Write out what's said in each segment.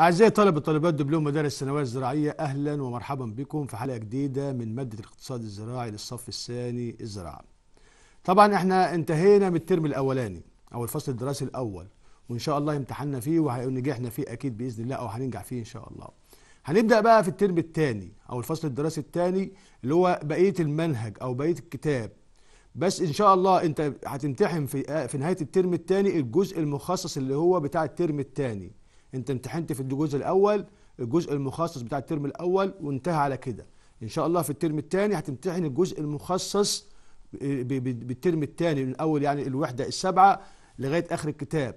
أعزائي طلبة طالبات دبلوم مدارس الثانوية الزراعية أهلا ومرحبا بكم في حلقة جديدة من مادة الاقتصاد الزراعي للصف الثاني الزراعة. طبعا احنا انتهينا من الترم الأولاني أو الفصل الدراسي الأول وإن شاء الله امتحنا فيه ونجحنا فيه أكيد بإذن الله أو هننجح فيه إن شاء الله. هنبدأ بقى في الترم الثاني أو الفصل الدراسي الثاني اللي هو بقية المنهج أو بقية الكتاب. بس ان شاء الله انت هتمتحن في في نهايه الترم الثاني الجزء المخصص اللي هو بتاع الترم الثاني انت امتحنت في الجزء الاول الجزء المخصص بتاع الترم الاول وانتهى على كده ان شاء الله في الترم الثاني هتمتحن الجزء المخصص آه، بالترم الثاني من اول يعني الوحده السابعه لغايه اخر الكتاب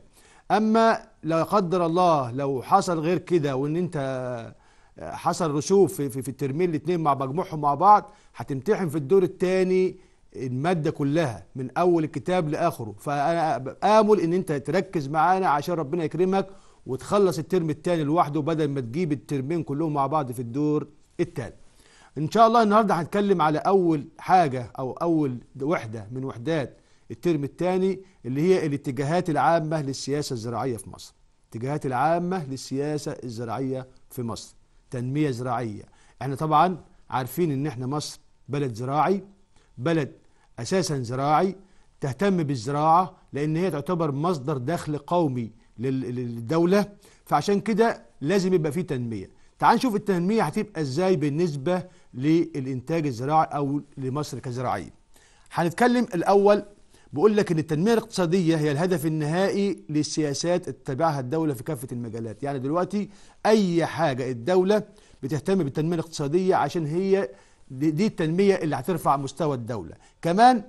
اما لا قدر الله لو حصل غير كده وان انت آه، حصل رسوب في في, في الترمين الاثنين مع مجموعهم مع بعض هتمتحن في الدور الثاني الماده كلها من اول الكتاب لاخره فانا امل ان انت تركز معانا عشان ربنا يكرمك وتخلص الترم الثاني لوحده بدل ما تجيب الترمين كلهم مع بعض في الدور الثالث ان شاء الله النهارده هنتكلم على اول حاجه او اول وحده من وحدات الترم الثاني اللي هي الاتجاهات العامه للسياسه الزراعيه في مصر الاتجاهات العامه للسياسه الزراعيه في مصر تنميه زراعيه احنا طبعا عارفين ان احنا مصر بلد زراعي بلد اساسا زراعي تهتم بالزراعه لان هي تعتبر مصدر دخل قومي للدولة فعشان كده لازم يبقى فيه تنمية تعال نشوف التنمية هتبقى ازاي بالنسبة للإنتاج الزراعي أو لمصر كزراعية هنتكلم الأول بقول لك ان التنميه الاقتصاديه هي الهدف النهائي للسياسات تتبعها الدوله في كافه المجالات يعني دلوقتي اي حاجه الدوله بتهتم بالتنميه الاقتصاديه عشان هي دي التنميه اللي هترفع مستوى الدوله كمان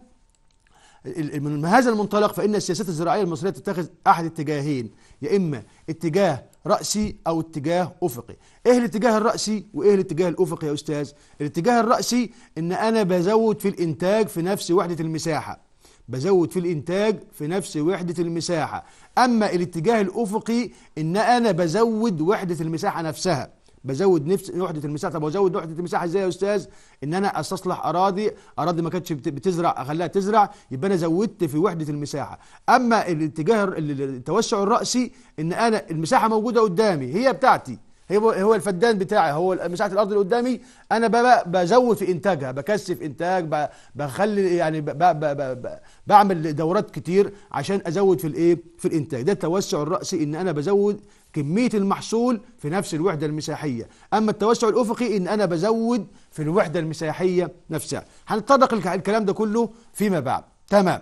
من هذا المنطلق فإن السياسات الزراعية المصرية تتخذ أحد اتجاهين يا إما اتجاه رأسي أو اتجاه أفقي إيه الاتجاه الرأسي وإيه الاتجاه الأفقي يا أستاذ الاتجاه الرأسي إن أنا بزود في الإنتاج في نفس وحدة المساحة بزود في الإنتاج في نفس وحدة المساحة أما الاتجاه الأفقي إن أنا بزود وحدة المساحة نفسها بزود نفس وحده المساحه طب ازود وحده المساحه ازاي يا استاذ ان انا استصلح اراضي اراضي ما كانتش بتزرع اخليها تزرع يبقى انا زودت في وحده المساحه اما الاتجاه التوسع الراسي ان انا المساحه موجوده قدامي هي بتاعتي هو الفدان بتاعي هو مساحه الارض اللي قدامي انا بزود في انتاجها بكثف انتاج بخلي يعني ب ب ب بعمل دورات كتير عشان ازود في الايه في الانتاج ده التوسع الراسي ان انا بزود كمية المحصول في نفس الوحدة المساحية أما التوسع الأفقي إن أنا بزود في الوحدة المساحية نفسها هنتطرق الكلام ده كله فيما بعد تمام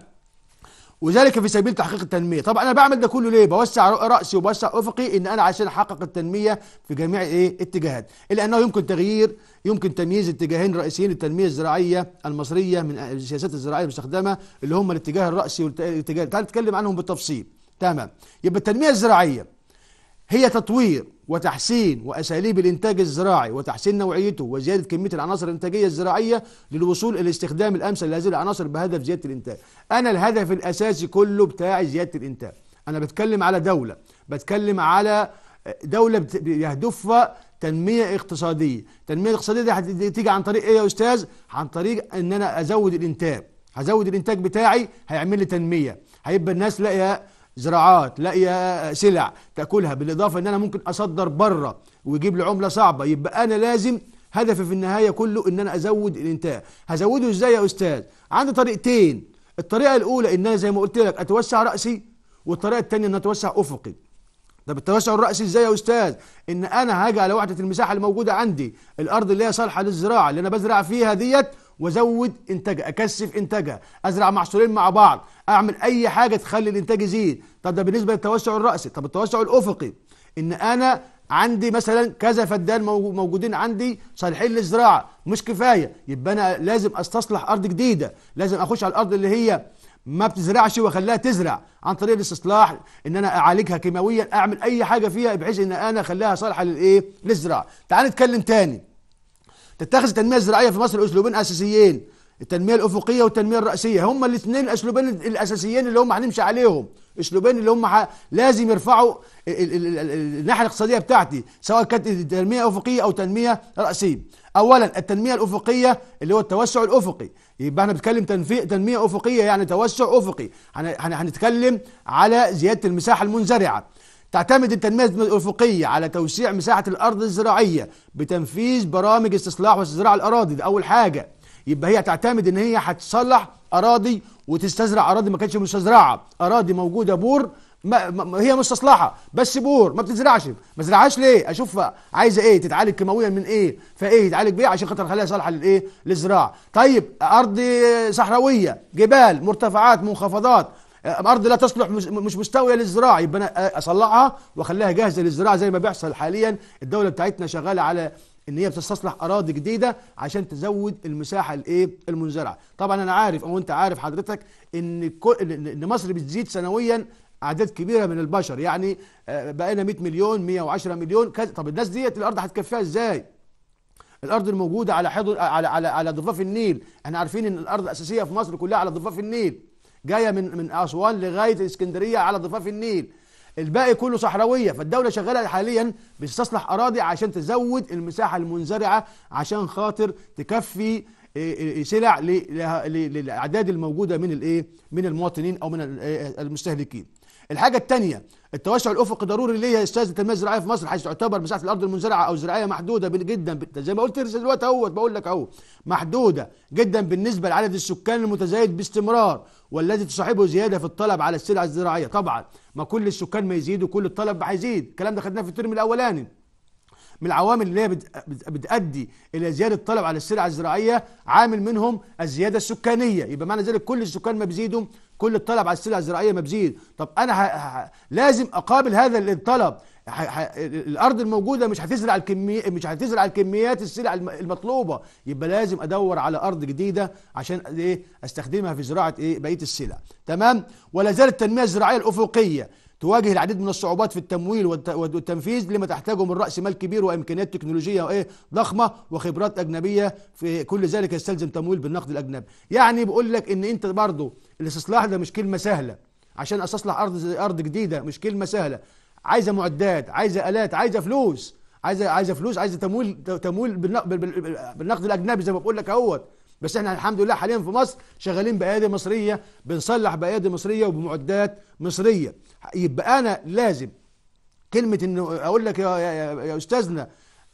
وذلك في سبيل تحقيق التنميه طب انا بعمل ده كله ليه بوسع راسي وبوسع افقي ان انا عشان احقق التنميه في جميع ايه اتجاهات الا انه يمكن تغيير يمكن تمييز اتجاهين رئيسيين للتنميه الزراعيه المصريه من السياسات الزراعيه المستخدمه اللي هم الاتجاه الراسي والاتجاه تعال نتكلم عنهم بالتفصيل تمام يبقى التنميه الزراعيه هي تطوير وتحسين وأساليب الإنتاج الزراعي وتحسين نوعيته وزيادة كمية العناصر الإنتاجية الزراعية للوصول إلى استخدام الأمثل لهذه العناصر بهدف زيادة الإنتاج أنا الهدف الأساسي كله بتاع زيادة الإنتاج أنا بتكلم على دولة بتكلم على دولة يهدفها تنمية اقتصادية تنميه اقتصاديه دي هتيجي عن طريق ايه يا استاذ عن طريق ان انا ازود الانتاج هزود الانتاج بتاعي هيعمل لي تنمية هيبقى الناس لاقيها زراعات لاقيه سلع تاكلها بالاضافه ان انا ممكن اصدر بره ويجيب لي عمله صعبه يبقى انا لازم هدفي في النهايه كله ان انا ازود الانتاج هزوده ازاي يا استاذ عندي طريقتين الطريقه الاولى ان انا زي ما قلت لك اتوسع راسي والطريقه الثانيه ان اتوسع افقي طب التوسع الرأسي ازاي يا استاذ؟ ان انا هاجي على وحدة المساحة الموجوده عندي، الارض اللي هي صالحة للزراعة اللي انا بزرع فيها ديت وازود انتاجها اكثف انتاجها ازرع محصولين مع بعض اعمل اي حاجه تخلي الانتاج يزيد طب ده بالنسبه للتوسع الراسي طب التوسع الافقي ان انا عندي مثلا كذا فدان موجودين عندي صالحين للزراعه مش كفايه يبقى انا لازم استصلح ارض جديده لازم اخش على الارض اللي هي ما بتزرعش واخليها تزرع عن طريق الاستصلاح ان انا اعالجها كيماويا اعمل اي حاجه فيها بحيث ان انا اخليها صالحه للايه للزراعه تعال نتكلم تاني تتخذ التنميه الزراعيه في مصر اسلوبين اساسيين التنميه الافقيه والتنميه الراسيه هما الاثنين الاسلوبين الاساسيين اللي هم هنمشي عليهم اسلوبين اللي هم لازم يرفعوا الناحيه الاقتصاديه بتاعتي سواء كانت تنميه افقيه او تنميه راسيه اولا التنميه الافقيه اللي هو التوسع الافقي يبقى احنا بنتكلم تنميه افقيه يعني توسع افقي هنتكلم على زياده المساحه المنزرعه تعتمد التنمية الأفقية على توسيع مساحة الأرض الزراعية بتنفيذ برامج استصلاح واستزراع الأراضي ده أول حاجة يبقى هي تعتمد إن هي هتصلح أراضي وتستزرع أراضي ما كانتش مستزرعة أراضي موجودة بور ما, هي مستصلحه بس بور ما بتزرعش ما زرعهاش ليه اشوف عايزه ايه تتعالج كيماويا من ايه فايه يتعالج بيه عشان خاطر خليها صالحه للايه للزراعه طيب ارض صحراويه جبال مرتفعات منخفضات ارض لا تصلح مش مستويه للزراعه يبقى انا اصلحها واخليها جاهزه للزراعه زي ما بيحصل حاليا الدوله بتاعتنا شغاله على ان هي بتستصلح اراضي جديده عشان تزود المساحه الايه المنزرعه طبعا انا عارف او انت عارف حضرتك ان ان مصر بتزيد سنويا اعداد كبيره من البشر يعني آه، بقينا 100 مليون 110 مليون كذا طب الناس ديت الارض هتكفيها ازاي الارض الموجوده على حضر على على على ضفاف النيل احنا عارفين ان الارض الاساسيه في مصر كلها على ضفاف النيل جايه من من اسوان لغايه الاسكندريه على ضفاف النيل الباقي كله صحراويه فالدوله شغاله حاليا بتستصلح اراضي عشان تزود المساحه المنزرعه عشان خاطر تكفي آه، آه، سلع للاعداد الموجوده من الايه من المواطنين او من آه، المستهلكين الحاجه الثانيه التوسع الافقي ضروري ليه يا استاذ التنميه الزراعيه في مصر حيث تعتبر مساحه الارض المزرعة او الزراعية محدوده جدا زي ما قلت دلوقتي اهوت بقول لك اهو محدوده جدا بالنسبه لعدد السكان المتزايد باستمرار والذي تصاحبه زياده في الطلب على السلع الزراعيه طبعا ما كل السكان ما يزيد وكل الطلب هيزيد الكلام ده خدناه في الترم الاولاني من العوامل اللي هي بتأدي إلى زيادة الطلب على السلع الزراعية عامل منهم الزيادة السكانية يبقى معنى ذلك كل السكان ما بيزيدوا كل الطلب على السلع الزراعية ما بيزيد طب أنا ها ها لازم أقابل هذا الطلب ح... الارض الموجوده مش هتزرع الكمية مش هتزرع الكميات السلع المطلوبه يبقى لازم ادور على ارض جديده عشان ايه استخدمها في زراعه ايه بقيه السلع تمام ولا زالت التنميه الزراعيه الافقيه تواجه العديد من الصعوبات في التمويل والتنفيذ لما تحتاجه من راس مال كبير وامكانيات تكنولوجيه وايه ضخمه وخبرات اجنبيه في كل ذلك يستلزم تمويل بالنقد الاجنبي يعني بقول لك ان انت برضه الاستصلاح ده مش كلمه سهله عشان استصلح ارض ارض جديده مش كلمه سهله عايزه معدات عايزه الات عايزه فلوس عايزه عايزه فلوس عايزه تمويل تمويل بالنقد الاجنبي زي ما بقول لك اهوت بس احنا الحمد لله حاليا في مصر شغالين بايادي مصريه بنصلح بايادي مصريه وبمعدات مصريه يبقى انا لازم كلمه انه اقول لك يا, يا, يا استاذنا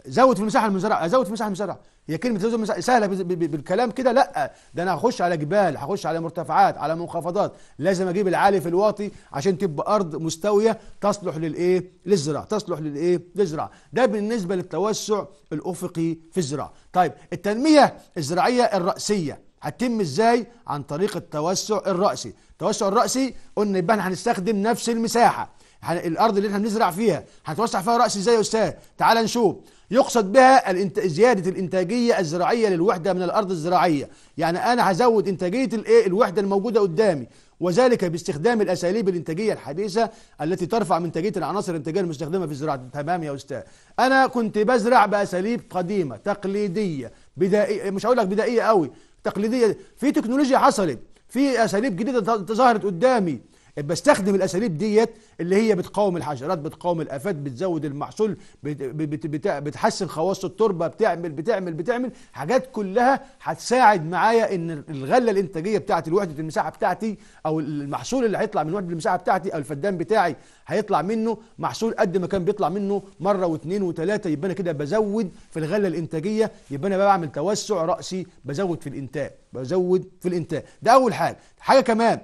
زود في المساحه المزرعه ازود في المساحه المزرعه هي كلمه تزود المساحه سهله بالكلام كده لا ده انا هخش على جبال هخش على مرتفعات على منخفضات لازم اجيب العالي في الواطي عشان تبقى ارض مستويه تصلح للايه للزراعه تصلح للايه للزراعه ده بالنسبه للتوسع الافقي في الزراعه طيب التنميه الزراعيه الراسيه هتتم ازاي عن طريق التوسع الرأسي التوسع الرأسي قلنا يبقى احنا هنستخدم نفس المساحة الارض اللي احنا بنزرع فيها هنتوسع فيها رأس ازاي يا استاذ تعال نشوف يقصد بها الانت... زيادة الإنتاجية الزراعية للوحدة من الأرض الزراعية يعني أنا هزود إنتاجية الايه الوحدة الموجودة قدامي وذلك باستخدام الأساليب الإنتاجية الحديثة التي ترفع من إنتاجية العناصر الإنتاجية المستخدمة في الزراعة تمام يا أستاذ أنا كنت بزرع بأساليب قديمة تقليدية بدائية مش هقول لك بدائية قوي تقليدية في تكنولوجيا حصلت في أساليب جديدة ظهرت قدامي بستخدم الاساليب ديت اللي هي بتقاوم الحشرات بتقاوم الافات بتزود المحصول بت بت بتحسن خواص التربه بتعمل بتعمل بتعمل حاجات كلها هتساعد معايا ان الغله الانتاجيه بتاعتي الوحده المساحه بتاعتي او المحصول اللي هيطلع من وحده المساحه بتاعتي او الفدان بتاعي هيطلع منه محصول قد ما كان بيطلع منه مره واثنين وثلاثه يبقى انا كده بزود في الغله الانتاجيه يبقى انا بعمل توسع راسي بزود في الانتاج بزود في الانتاج ده اول حاجه حاجه كمان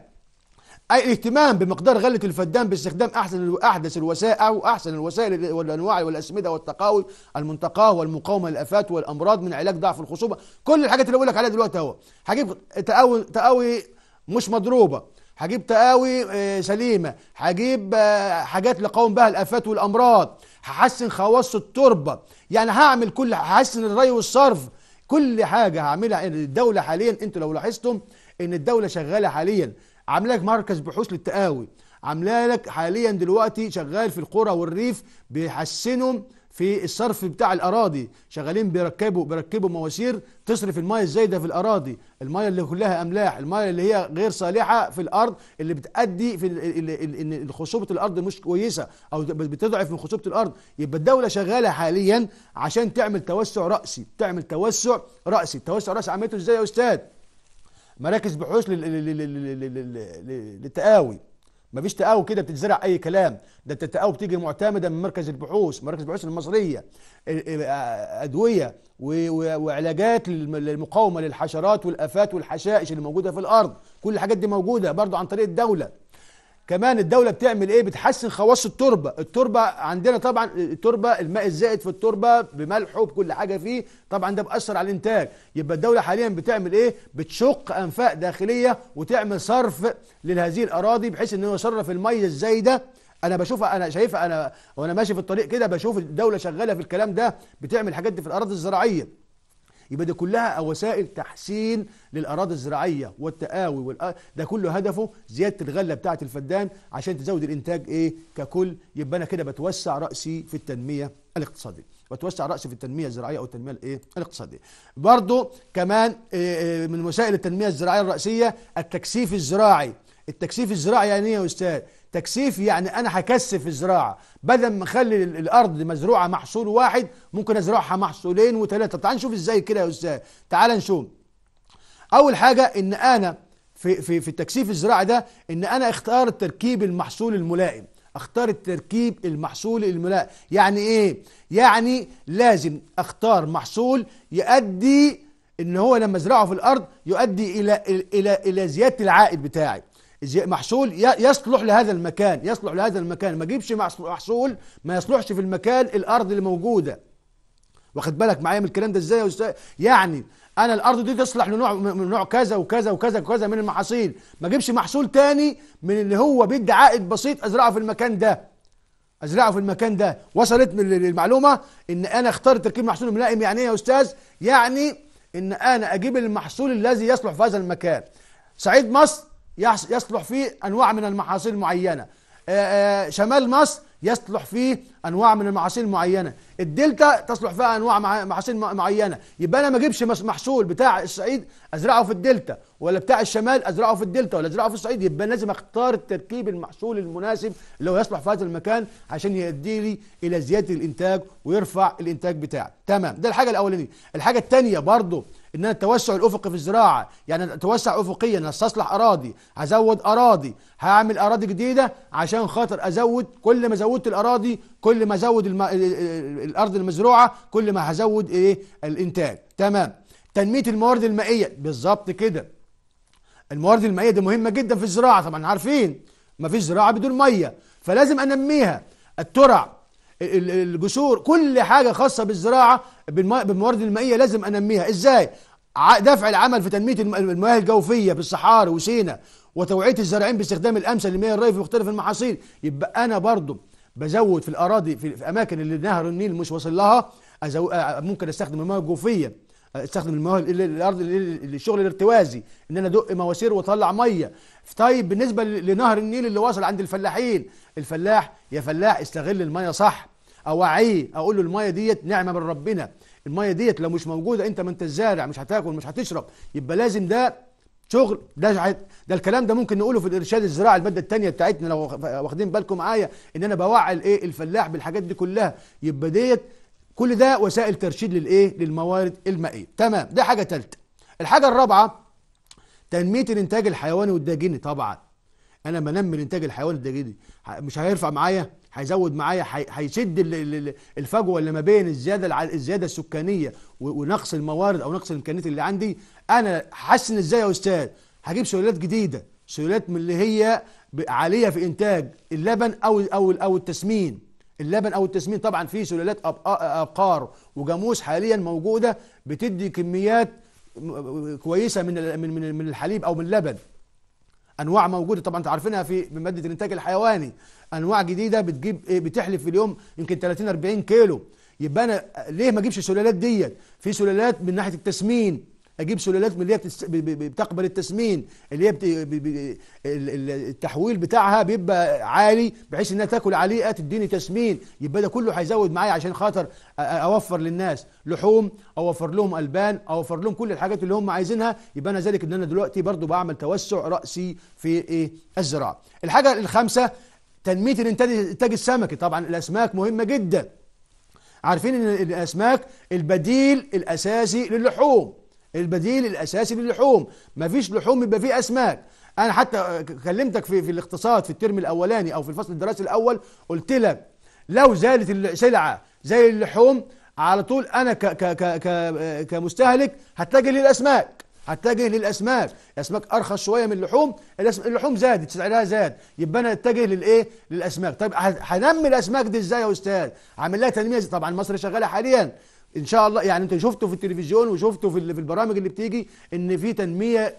أي اهتمام بمقدار غلة الفدان باستخدام أحسن أحدث الوسائل أو أحسن الوسائل والأنواع والأسمدة والتقاوي المنتقاة والمقاومة للآفات والأمراض من علاج ضعف الخصوبة كل الحاجات اللي بقول لك عليها دلوقتي أهو هجيب تقاوي تقاوي مش مضروبة هجيب تقاوي آه، سليمة هجيب آه، حاجات لقاوم بها الآفات والأمراض هحسن خواص التربة يعني هعمل كل هحسن الري والصرف كل حاجة هعملها الدولة حاليا انتوا لو لاحظتم ان الدولة شغالة حاليا عامله لك مركز بحوث للتقاوي عامله لك حاليا دلوقتي شغال في القرى والريف بيحسنوا في الصرف بتاع الاراضي شغالين بيركبوا بيركبوا مواسير تصرف المايه الزايده في الاراضي المايه اللي كلها املاح المايه اللي هي غير صالحه في الارض اللي بتادي في ان خصوبه الارض مش كويسه او بتضعف من خصوبه الارض يبقى الدوله شغاله حاليا عشان تعمل توسع راسي تعمل توسع راسي التوسع الراسي عملته ازاي يا استاذ مراكز بحوث للتقاوي مفيش تقاوي كده بتتزرع اي كلام ده انت التقاوي بتيجي معتمده من مركز البحوث مركز البحوث المصريه ادويه وعلاجات للمقاومه للحشرات والافات والحشائش اللي موجوده في الارض كل الحاجات دي موجوده برضو عن طريق الدوله كمان الدوله بتعمل ايه بتحسن خواص التربه التربه عندنا طبعا التربه الماء الزائد في التربه بملحه بكل حاجه فيه طبعا ده بأثر على الانتاج يبقى الدوله حاليا بتعمل ايه بتشق انفاق داخليه وتعمل صرف لهذه الاراضي بحيث ان هو يصرف الميه الزايده انا بشوفها انا شايفها انا وانا ماشي في الطريق كده بشوف الدوله شغاله في الكلام ده بتعمل الحاجات دي في الاراضي الزراعيه يبقى ده كلها وسائل تحسين للاراضي الزراعيه والتقاوي والأ... ده كله هدفه زياده الغله بتاعه الفدان عشان تزود الانتاج ايه ككل يبقى انا كده بتوسع راسي في التنميه الاقتصاديه بتوسع راسي في التنميه الزراعيه او التنميه الايه الاقتصاديه برضه كمان إيه، إيه، من وسائل التنميه الزراعيه الراسيه التكثيف الزراعي التكثيف الزراعي يعني ايه يا استاذ تكثيف يعني انا هكثف الزراعه بدل ما اخلي الارض مزروعه محصول واحد ممكن ازرعها محصولين وثلاثه تعال نشوف ازاي كده يا استاذ تعال نشوف اول حاجه ان انا في في في التكثيف الزراعي ده ان انا اختار تركيب المحصول الملائم اختار التركيب المحصول الملائم يعني ايه يعني لازم اختار محصول يؤدي ان هو لما ازرعه في الارض يؤدي الى الى الى, إلى زياده العائد بتاعي محصول يصلح لهذا المكان يصلح لهذا المكان ما اجيبش محصول ما يصلحش في المكان الارض اللي موجوده واخد بالك معايا من الكلام ده ازاي يا استاذ يعني انا الارض دي تصلح لنوع من نوع كذا وكذا وكذا وكذا من المحاصيل ما اجيبش محصول تاني من اللي هو بيدي عائد بسيط ازرعه في المكان ده ازرعه في المكان ده وصلت المعلومه ان انا اخترت تركيب محصول ملائم يعني ايه يا استاذ يعني ان انا اجيب المحصول الذي يصلح في هذا المكان صعيد مصر يصلح فيه أنواع من المحاصيل معينة شمال مصر يصلح فيه انواع من المحاصيل المعينة الدلتا تصلح فيها انواع محاصيل معينه يبقى انا ما اجيبش محصول بتاع الصعيد ازرعه في الدلتا ولا بتاع الشمال ازرعه في الدلتا ولا ازرعه في الصعيد يبقى لازم اختار التركيب المحصول المناسب اللي هو يصلح في هذا المكان عشان يؤدي لي الى زياده الانتاج ويرفع الانتاج بتاعي تمام ده الحاجه الاولانيه الحاجه الثانيه برضو ان انا التوسع الافقي في الزراعه يعني اتوسع افقيا استصلح اراضي ازود اراضي هعمل اراضي جديده عشان خاطر ازود كل ما زودت الاراضي كل ما ازود الم... الارض المزروعه كل ما هزود ايه الانتاج تمام تنميه الموارد المائيه بالظبط كده الموارد المائيه دي مهمه جدا في الزراعه طبعا عارفين مفيش زراعه بدون ميه فلازم انميها الترع الجسور كل حاجه خاصه بالزراعه بالموارد المائيه لازم انميها ازاي دفع العمل في تنميه المياه الجوفيه في الصحاري وسينا وتوعيه الزراعين باستخدام الامثل للمياه الري في مختلف المحاصيل يبقى انا برضو بزود في الاراضي في, اماكن اللي نهر النيل مش واصل لها آه، ممكن استخدم المياه الجوفيه آه، استخدم المياه الارض الشغل الارتوازي ان انا ادق مواسير واطلع ميه طيب بالنسبه لنهر النيل اللي واصل عند الفلاحين الفلاح يا فلاح استغل الميه صح اوعيه اقول له الميه ديت نعمه من ربنا الميه ديت لو مش موجوده انت ما انت الزارع مش هتاكل مش هتشرب يبقى لازم ده شغل ده ده الكلام ده ممكن نقوله في الارشاد الزراعي الماده الثانيه بتاعتنا لو واخدين بالكم معايا ان انا بوعي الايه الفلاح بالحاجات دي كلها يبقى ديت كل ده وسائل ترشيد للايه للموارد المائيه تمام ده حاجه ثالثه الحاجه الرابعه تنميه الانتاج الحيواني والداجيني طبعا انا بنمي الانتاج الحيواني الداجيني مش هيرفع معايا هيزود معايا هيسد الفجوه اللي ما بين الزياده الزياده السكانيه ونقص الموارد او نقص الامكانيات اللي عندي انا حسن ازاي يا استاذ هجيب سلالات جديده سلالات من اللي هي عاليه في انتاج اللبن او او او التسمين اللبن او التسمين طبعا في سلالات ابقار وجاموس حاليا موجوده بتدي كميات كويسه من من من الحليب او من اللبن انواع موجوده طبعا انتوا عارفينها في من ماده الانتاج الحيواني انواع جديده بتجيب ايه بتحلف في اليوم يمكن 30 40 كيلو يبقى انا ليه ما اجيبش السلالات ديت في سلالات من ناحيه التسمين اجيب سلالات من اللي هي بتقبل التسمين اللي هي التحويل بتاعها بيبقى عالي بحيث انها تاكل عليه آه، تديني تسمين يبقى ده كله هيزود معايا عشان خاطر اوفر للناس لحوم اوفر لهم البان اوفر لهم كل الحاجات اللي هم عايزينها يبقى انا ذلك ان انا دلوقتي برضو بعمل توسع راسي في ايه الزراعه الحاجه الخامسه تنميه الانتاج الانتاج السمكي طبعا الاسماك مهمه جدا عارفين ان الاسماك البديل الاساسي للحوم البديل الاساسي للحوم مفيش لحوم يبقى فيه اسماك انا حتى كلمتك في في الاقتصاد في الترم الاولاني او في الفصل الدراسي الاول قلت لك لو زالت السلعه زي اللحوم على طول انا ك ك ك ك كمستهلك هتجه للاسماك هتجه للاسماك الاسماك ارخص شويه من اللحوم اللحوم زادت سعرها زاد يبقى انا اتجه للايه للاسماك طيب هنمي الاسماك دي ازاي يا استاذ عامل لها تنميه طبعا مصر شغاله حاليا ان شاء الله يعني انت شفته في التلفزيون وشفته في البرامج اللي بتيجي ان في تنميه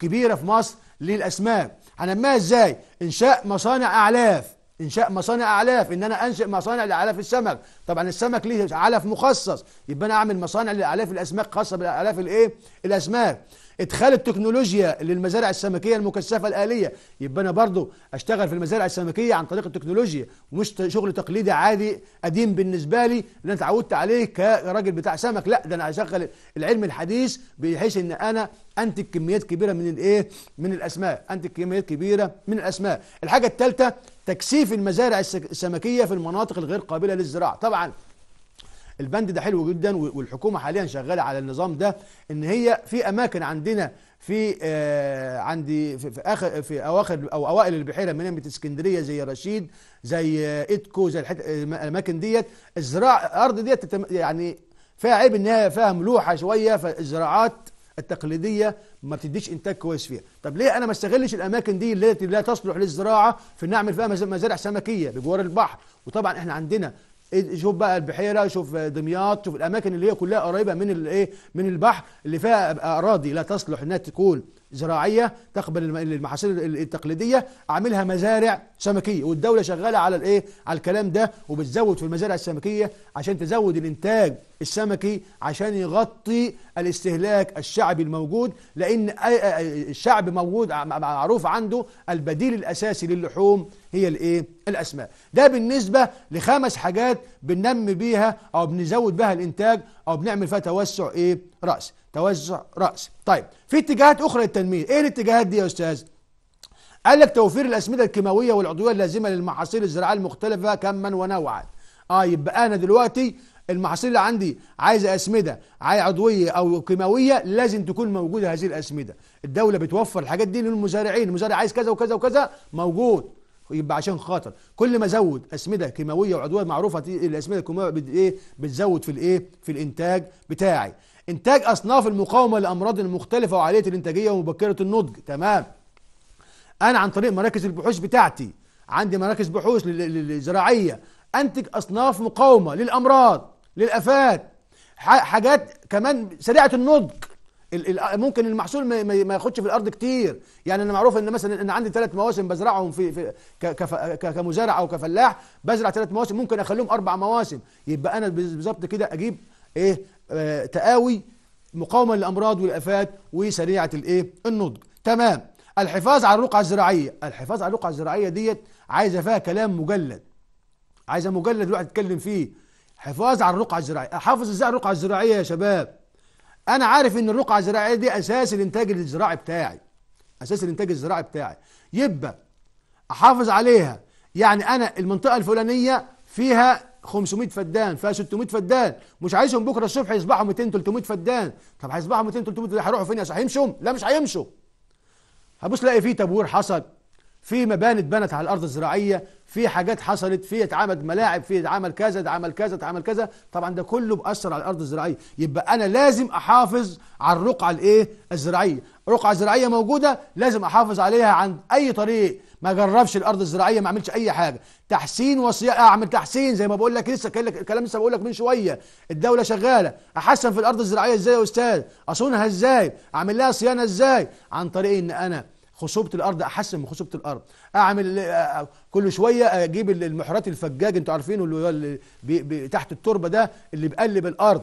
كبيره في مصر للاسماك هنميها ازاي انشاء مصانع اعلاف انشاء مصانع اعلاف ان انا انشئ مصانع لاعلاف السمك طبعا السمك ليه علف مخصص يبقى انا اعمل مصانع لاعلاف الاسماك خاصه بالاعلاف الايه الاسماك ادخال التكنولوجيا للمزارع السمكيه المكثفه الاليه يبقى انا برضو اشتغل في المزارع السمكيه عن طريق التكنولوجيا ومش شغل تقليدي عادي قديم بالنسبه لي اللي انا اتعودت عليه كراجل بتاع سمك لا ده انا هشغل العلم الحديث بحيث ان انا انتج كميات كبيره من الايه من الاسماء انتج كميات كبيره من الاسماء الحاجه الثالثه تكثيف المزارع السمكيه في المناطق الغير قابله للزراعه طبعا البند ده حلو جدا والحكومه حاليا شغاله على النظام ده ان هي في اماكن عندنا في آه عندي في, في اخر في اواخر او اوائل البحيره من اسكندريه زي رشيد زي آه اتكو زي الاماكن ديت الزراعه الارض ديت يعني فيها عيب ان هي فيها ملوحه شويه فالزراعات التقليديه ما بتديش انتاج كويس فيها طب ليه انا ما استغلش الاماكن دي التي لا تصلح للزراعه في نعمل فيها مزارع سمكيه بجوار البحر وطبعا احنا عندنا إيه، شوف بقى البحيره شوف آه، دمياط شوف الاماكن اللي هي كلها قريبه من الايه من البحر اللي فيها اراضي لا تصلح انها تكون زراعيه تقبل المحاصيل التقليديه اعملها مزارع سمكيه والدوله شغاله على الايه على الكلام ده وبتزود في المزارع السمكيه عشان تزود الانتاج السمكي عشان يغطي الاستهلاك الشعبي الموجود لان الشعب موجود معروف عنده البديل الاساسي للحوم هي الايه الاسماك ده بالنسبه لخمس حاجات بننمي بيها او بنزود بها الانتاج او بنعمل فيها توسع ايه راسي توزع رأسي طيب في اتجاهات أخرى للتنمية إيه الاتجاهات دي يا أستاذ؟ قال لك توفير الأسمدة الكيماوية والعضوية اللازمة للمحاصيل الزراعية المختلفة كما ونوعا آه يبقى أنا دلوقتي المحاصيل اللي عندي عايزه اسمده عايز عضويه او كيماويه لازم تكون موجوده هذه الاسمده الدوله بتوفر الحاجات دي للمزارعين المزارع عايز كذا وكذا وكذا موجود يبقى عشان خاطر كل ما زود اسمده كيماويه وعضويه معروفه الاسمده الكيماويه ايه بتزود في الايه في الانتاج بتاعي إنتاج أصناف المقاومة لأمراض المختلفة وعالية الإنتاجية ومبكرة النضج تمام أنا عن طريق مراكز البحوث بتاعتي عندي مراكز بحوث زراعية أنتج أصناف مقاومة للأمراض للآفات حاجات كمان سريعة النضج ممكن المحصول ما ياخدش في الارض كتير يعني انا معروف ان مثلا ان عندي ثلاث مواسم بزرعهم في, في كمزارع او كفلاح بزرع ثلاث مواسم ممكن اخليهم اربع مواسم يبقى انا بالظبط كده اجيب ايه آه، تقاوي مقاومة للأمراض والآفات وسريعة الإيه؟ النضج تمام الحفاظ على الرقعة الزراعية الحفاظ على الرقعة الزراعية ديت عايزة فيها كلام مجلد عايزة مجلد الواحد يتكلم فيه حفاظ على الرقعة الزراعية أحافظ إزاي على الرقعة الزراعية يا شباب أنا عارف إن الرقعة الزراعية دي أساس الإنتاج الزراعي بتاعي أساس الإنتاج الزراعي بتاعي يبقى أحافظ عليها يعني أنا المنطقة الفلانية فيها 500 فدان فيها 600 فدان مش عايزهم بكره الصبح يصبحوا 200 300 فدان طب هيصبحوا 200 300 فدان هيروحوا فين يا هيمشوا لا مش هيمشوا هبص لاقي في تبوير حصل في مباني اتبنت على الارض الزراعيه في حاجات حصلت في اتعمل ملاعب في اتعمل كذا اتعمل كذا اتعمل كذا طبعا ده كله باثر على الارض الزراعيه يبقى انا لازم احافظ على الرقعة الايه الزراعية رقعة زراعية موجودة لازم احافظ عليها عن اي طريق ما جربش الارض الزراعية ما اعملش اي حاجة تحسين وصية اعمل تحسين زي ما بقول لك لسه الكلام لسه بقول لك من شوية الدولة شغالة احسن في الارض الزراعية ازاي يا استاذ اصونها ازاي اعمل لها صيانة ازاي عن طريق ان انا خصوبة الأرض أحسن من خصوبة الأرض أعمل آه، كل شوية أجيب المحرات الفجاج أنتوا عارفينه اللي تحت التربة ده اللي بقلب الأرض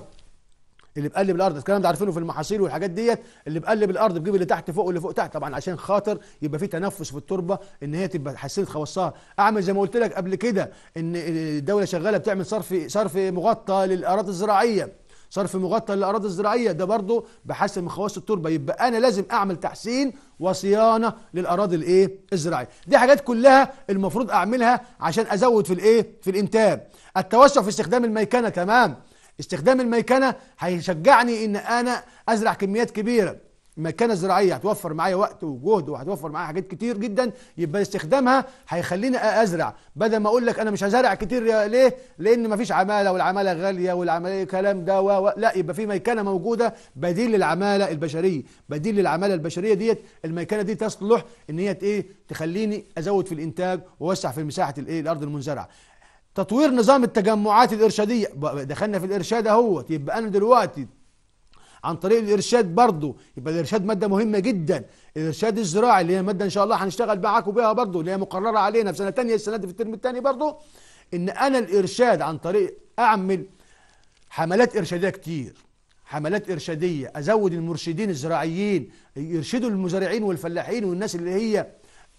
اللي بقلب الارض الكلام ده عارفينه في المحاصيل والحاجات ديت اللي بقلب الارض بجيب اللي تحت فوق واللي فوق تحت طبعا عشان خاطر يبقى في تنفس في التربه ان هي تبقى حسيت خواصها اعمل زي ما قلت لك قبل كده ان الدوله شغاله بتعمل صرف صرف مغطى للاراضي الزراعيه صرف مغطى للاراضي الزراعيه ده برضه بحسن من خواص التربه يبقى انا لازم اعمل تحسين وصيانه للاراضي الايه الزراعيه دي حاجات كلها المفروض اعملها عشان ازود في الايه في الانتاج التوسع في استخدام الميكنه تمام استخدام الميكنه هيشجعني ان انا ازرع كميات كبيره الميكنه الزراعيه هتوفر معايا وقت وجهد وهتوفر معايا حاجات كتير جدا يبقى استخدامها هيخليني ازرع بدل ما اقول لك انا مش هزرع كتير ليه؟ لان مفيش عماله والعماله غاليه والعماله إيه كلام ده و... لا يبقى في ميكنه موجوده بديل للعماله البشريه، بديل للعماله البشريه ديت الميكنه دي تصلح ان هي ايه؟ تخليني ازود في الانتاج واوسع في مساحه الايه؟ الارض المنزرعه. تطوير نظام التجمعات الارشاديه دخلنا في الارشاد اهوت يبقى انا دلوقتي عن طريق الارشاد برضه يبقى الارشاد ماده مهمه جدا الارشاد الزراعي اللي هي ماده ان شاء الله هنشتغل معاكم بيها برضه اللي هي مقرره علينا في سنه ثانيه السنه دي في الترم الثاني برضه ان انا الارشاد عن طريق اعمل حملات ارشاديه كتير حملات ارشاديه ازود المرشدين الزراعيين يرشدوا المزارعين والفلاحين والناس اللي هي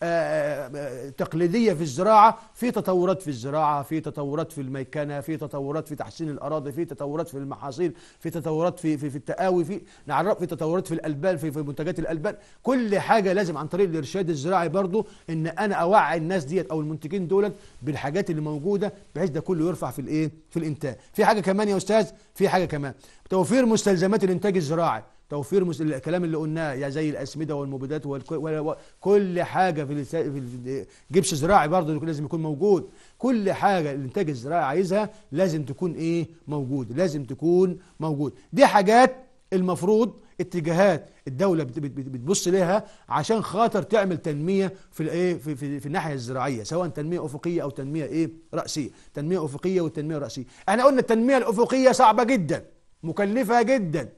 آه، آه، تقليدية في الزراعة في تطورات في الزراعة في تطورات في الميكنة في تطورات في تحسين الأراضي في تطورات في المحاصيل في تطورات في في, في التقاوي في نعرف في تطورات في الألبان في, في منتجات الألبان كل حاجة لازم عن طريق الإرشاد الزراعي برضو إن أنا أوعي الناس ديت أو المنتجين دولت بالحاجات اللي موجودة بحيث ده كله يرفع في الإيه في الإنتاج في حاجة كمان يا أستاذ في حاجة كمان توفير مستلزمات الإنتاج الزراعي توفير مس... الكلام اللي قلناه يا زي الاسمده والمبيدات وكل وال... حاجه في, الس... في الجبس الزراعي برضه لازم يكون موجود كل حاجه الانتاج الزراعي عايزها لازم تكون ايه موجود لازم تكون موجود دي حاجات المفروض اتجاهات الدولة بتبص لها عشان خاطر تعمل تنمية في الايه في, في, في الناحية الزراعية سواء تنمية أفقية أو تنمية ايه رأسية تنمية أفقية والتنمية الرأسية احنا قلنا التنمية الأفقية صعبة جدا مكلفة جدا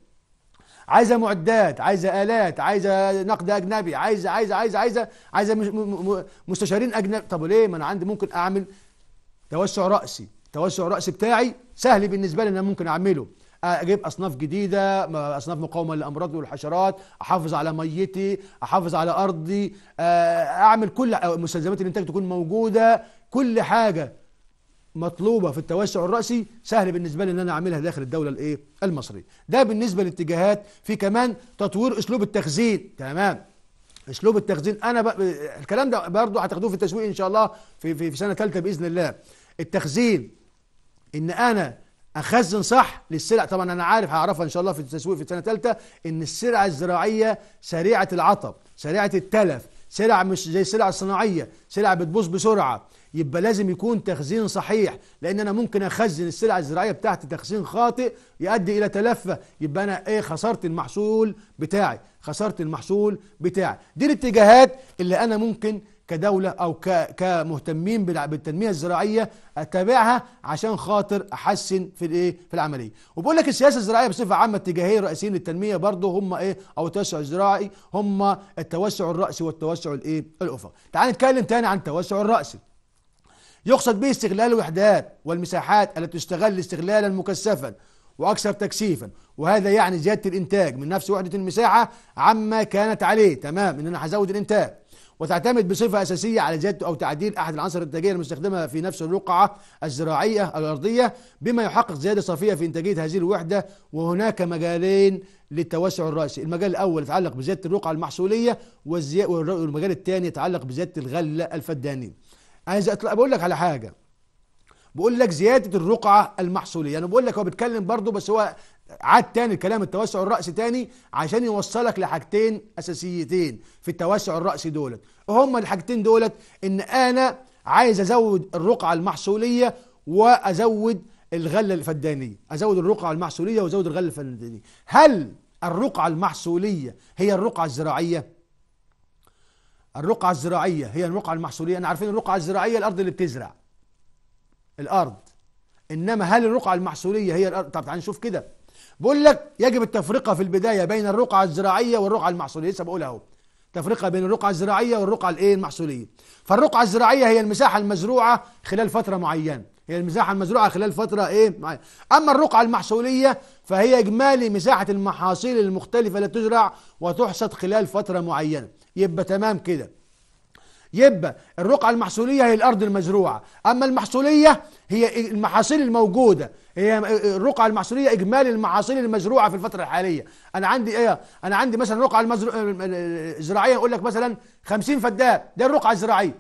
عايزه معدات عايزه الات عايزه نقد اجنبي عايزه عايزه عايزه عايزه عايزه مستشارين اجنبي طب ليه ما انا عندي ممكن اعمل توسع راسي توسع راسي بتاعي سهل بالنسبه لي ان انا ممكن اعمله اجيب اصناف جديده اصناف مقاومه للامراض والحشرات احافظ على ميتي احافظ على ارضي آه، اعمل كل مستلزمات الانتاج تكون موجوده كل حاجه مطلوبه في التوسع الراسي سهل بالنسبه لي ان انا اعملها داخل الدوله الايه المصريه ده بالنسبه للاتجاهات في كمان تطوير اسلوب التخزين تمام اسلوب التخزين انا ب... الكلام ده برضه هتاخدوه في التسويق ان شاء الله في في, في سنه ثالثه باذن الله التخزين ان انا اخزن صح للسلع طبعا انا عارف هعرفها ان شاء الله في التسويق في سنه ثالثه ان السلع الزراعيه سريعه العطب سريعه التلف سلع مش زي السلع الصناعيه سلع بتبوظ بسرعه يبقى لازم يكون تخزين صحيح لان انا ممكن اخزن السلع الزراعيه بتاعتي تخزين خاطئ يؤدي الى تلفه يبقى انا ايه خسرت المحصول بتاعي خسرت المحصول بتاعي دي الاتجاهات اللي انا ممكن كدولة أو كمهتمين بالتنمية الزراعية أتابعها عشان خاطر أحسن في الإيه في العملية وبقول لك السياسة الزراعية بصفة عامة اتجاهين رئيسيين للتنمية برضه هم إيه أو التوسع الزراعي هم التوسع الرأسي والتوسع الإيه الأفقي تعال نتكلم تاني عن التوسع الرأسي يقصد به استغلال الوحدات والمساحات التي تستغل استغلالا مكثفا وأكثر تكثيفا وهذا يعني زيادة الإنتاج من نفس وحدة المساحة عما كانت عليه تمام إن أنا هزود الإنتاج وتعتمد بصفة أساسية على زيادة أو تعديل أحد العناصر الإنتاجية المستخدمة في نفس الرقعة الزراعية الأرضية بما يحقق زيادة صافية في إنتاجية هذه الوحدة وهناك مجالين للتوسع الرأسي المجال الأول يتعلق بزيادة الرقعة المحصولية والمجال الثاني يتعلق بزيادة الغلة الفدانية عايز اطلع بقول لك على حاجه بقول لك زياده الرقعه المحصوليه انا بقول لك هو بيتكلم برضه بس هو عاد تاني الكلام التوسع الرأسي تاني عشان يوصلك لحاجتين اساسيتين في التوسع الرأسي دولت هما الحاجتين دولت ان انا عايز ازود الرقعه المحصوليه وازود الغله الفدانيه ازود الرقعه المحصوليه وازود الغله الفدانيه هل الرقعه المحصوليه هي الرقعه الزراعيه الرقعة الزراعية هي الرقعة المحصولية أنا عارفين الرقعة الزراعية الأرض اللي بتزرع الأرض إنما هل الرقعة المحصولية هي الأرض طب تعال نشوف كده بقول لك يجب التفرقة في البداية بين الرقعة الزراعية والرقعة المحصولية لسه بقولها أهو تفرقة بين الرقعة الزراعية والرقعة الإيه المحصولية فالرقعة الزراعية هي المساحة المزروعة خلال فترة معينة هي المساحة المزروعة خلال فترة ايه معينة أما الرقعة المحصولية فهي إجمالي مساحة المحاصيل المختلفة التي تزرع وتحصد خلال فترة معينة يبقى تمام كده يبقى الرقعة المحصولية هي الأرض المزروعة أما المحصولية هي المحاصيل الموجودة هي الرقعة المحصولية إجمالي المحاصيل المزروعة في الفترة الحالية أنا عندي إيه أنا عندي مثلا رقعة المزرو... آه، آه، الزراعية أقول لك مثلا 50 فدان دي الرقعة الزراعية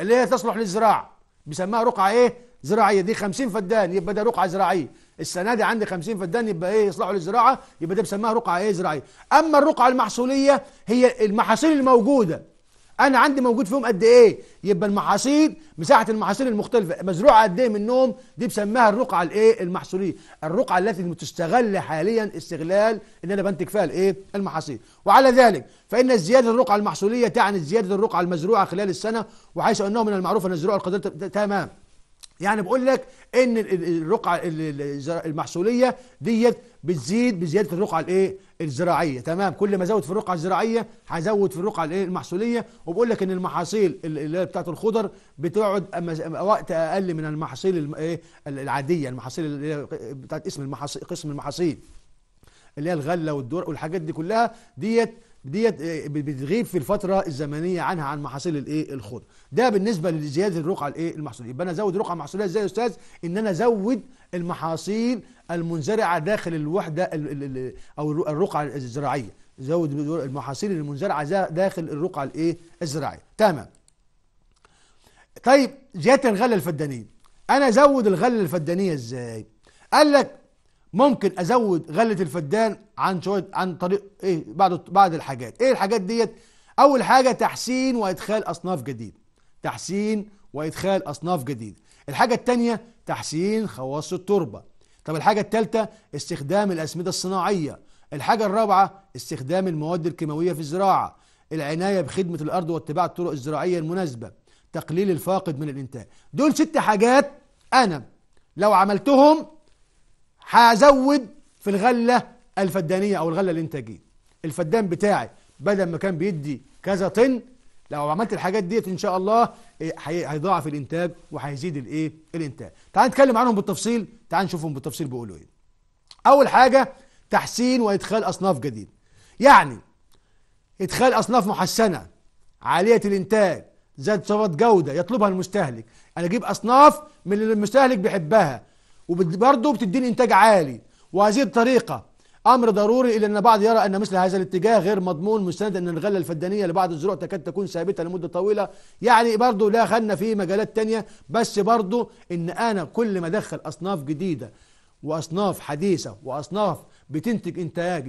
اللي هي تصلح للزراعة بيسموها رقعة إيه زراعية دي 50 فدان يبقى ده رقعة زراعية السنه دي عندي 50 فدان يبقى ايه يصلحوا للزراعه يبقى ده بسماها رقعه ايه زراعيه اما الرقعه المحصوليه هي المحاصيل الموجوده انا عندي موجود فيهم قد ايه يبقى المحاصيل مساحه المحاصيل المختلفه مزروعه قد ايه منهم دي بسماها الرقعه الايه المحصوليه الرقعه التي بتستغل حاليا استغلال ان انا بنتج فيها الايه المحاصيل وعلى ذلك فان زياده الرقعه المحصوليه تعني زياده الرقعه المزروعه خلال السنه وحيث انه من المعروف ان الزراعه القدرة تمام يعني بقول لك ان الرقعه المحصوليه ديت بتزيد بزياده الرقعه الايه الزراعيه تمام كل ما ازود في الرقعه الزراعيه هزود في الرقعه الايه المحصوليه وبقول لك ان المحاصيل اللي هي بتاعت الخضر بتقعد وقت اقل من المحاصيل الايه العاديه المحاصيل اللي هي بتاعت اسم المحاصيل قسم المحاصيل اللي هي الغله والدور والحاجات دي كلها ديت ديت آه، بتغيب في الفتره الزمنيه عنها عن محاصيل الايه الخضر ده بالنسبه لزياده الرقعه الايه المحصوليه يبقى انا ازود الرقعه المحصوليه ازاي يا استاذ ان انا ازود المحاصيل المنزرعه داخل الوحده الـ الـ او الرقعه الزراعيه زود المحاصيل المنزرعه داخل الرقعه الايه الزراعيه تمام طيب زياده الغله الفدانيه انا ازود الغله الفدانيه ازاي قال لك ممكن ازود غله الفدان عن شويه عن طريق ايه بعض بعض الحاجات ايه الحاجات ديت اول حاجه تحسين وادخال اصناف جديده تحسين وادخال اصناف جديده الحاجه الثانيه تحسين خواص التربه طب الحاجه الثالثه استخدام الاسمده الصناعيه الحاجه الرابعه استخدام المواد الكيماويه في الزراعه العنايه بخدمه الارض واتباع الطرق الزراعيه المناسبه تقليل الفاقد من الانتاج دول ست حاجات انا لو عملتهم هزود في الغلة الفدانية أو الغلة الإنتاجية الفدان بتاعي بدل ما كان بيدي كذا طن لو عملت الحاجات ديت ان شاء الله إيه، هيضاعف الانتاج وهيزيد الايه الانتاج تعال نتكلم عنهم بالتفصيل تعال نشوفهم بالتفصيل بيقولوا ايه اول حاجه تحسين وادخال اصناف جديده يعني ادخال اصناف محسنه عاليه الانتاج ذات صفات جوده يطلبها المستهلك انا اجيب اصناف من اللي المستهلك بيحبها وبرضه بتديني انتاج عالي وهذه الطريقه امر ضروري الى ان بعض يرى ان مثل هذا الاتجاه غير مضمون مستند ان الغله الفدانيه لبعض الزروع تكاد تكون ثابته لمده طويله يعني برضه لا خلنا في مجالات تانية بس برضه ان انا كل ما ادخل اصناف جديده واصناف حديثه واصناف بتنتج انتاج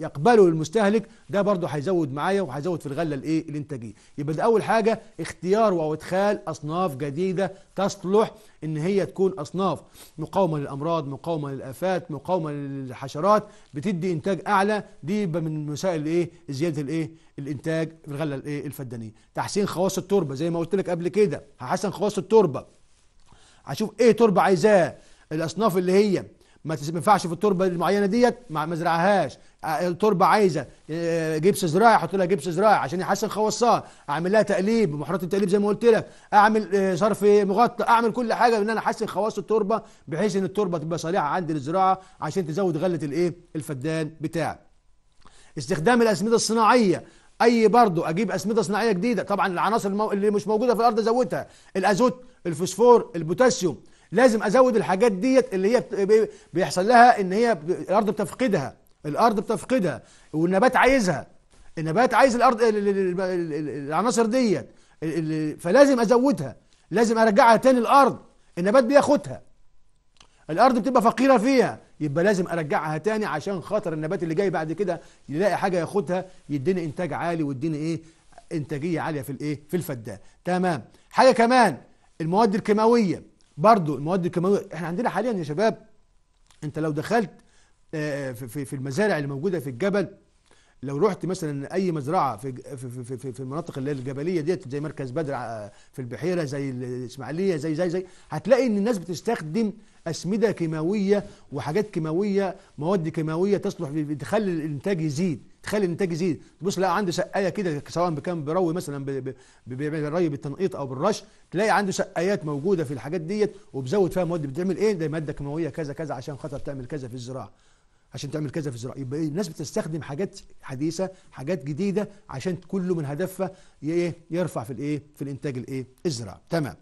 يقبله المستهلك ده برضه هيزود معايا وهيزود في الغله الايه الانتاجيه يبقى ده اول حاجه اختيار او ادخال اصناف جديده تصلح ان هي تكون اصناف مقاومه للامراض مقاومه للافات مقاومه للحشرات بتدي انتاج اعلى دي من مسائل الايه زياده الايه الانتاج في الغله الايه الفدانيه تحسين خواص التربه زي ما قلت لك قبل كده هحسن خواص التربه هشوف ايه تربه عايزاه الاصناف اللي هي ما ينفعش في التربه المعينه ديت ما مزرعهاش آه، التربه عايزه آه، جبس زراعي احط لها جبس زراعي عشان يحسن خواصها اعمل لها تقليب محرات التقليب زي ما قلت لك اعمل آه، صرف مغطى اعمل كل حاجه ان انا احسن خواص التربه بحيث ان التربه تبقى صالحه عندي للزراعه عشان تزود غله الايه الفدان بتاعي استخدام الاسمده الصناعيه اي برضه اجيب اسمده صناعيه جديده طبعا العناصر اللي مش موجوده في الارض ازودها الازوت الفوسفور البوتاسيوم لازم ازود الحاجات ديت اللي هي بيحصل لها ان هي الارض بتفقدها الارض بتفقدها والنبات عايزها النبات عايز الارض العناصر ديت فلازم ازودها لازم ارجعها تاني الارض النبات بياخدها الارض بتبقى فقيره فيها يبقى لازم ارجعها تاني عشان خاطر النبات اللي جاي بعد كده يلاقي حاجه ياخدها يديني انتاج عالي ويديني ايه انتاجيه عاليه في الايه في الفدان تمام حاجه كمان المواد الكيماويه برضو المواد الكيماويه احنا عندنا حاليا يا شباب انت لو دخلت آه، في المزارع اللي موجوده في الجبل لو رحت مثلا اي مزرعه في في في, في المناطق اللي الجبليه ديت زي مركز بدر آه، في البحيره زي الاسماعيليه زي زي زي هتلاقي ان الناس بتستخدم اسمده كيماويه وحاجات كيماويه مواد كيماويه تصلح تخلي الانتاج يزيد تخلي الانتاج يزيد تبص لقى عنده سقايه كده سواء كان بيروي مثلا الري بالتنقيط او بالرش تلاقي عنده سقايات موجوده في الحاجات ديت وبزود فيها مواد بتعمل ايه ده ماده كيماويه كذا كذا عشان خاطر تعمل كذا في الزراعه عشان تعمل كذا في الزراعه يبقى إيه؟ الناس بتستخدم حاجات حديثه حاجات جديده عشان كله من هدفها ايه يرفع في الايه في الانتاج الايه الزراعي تمام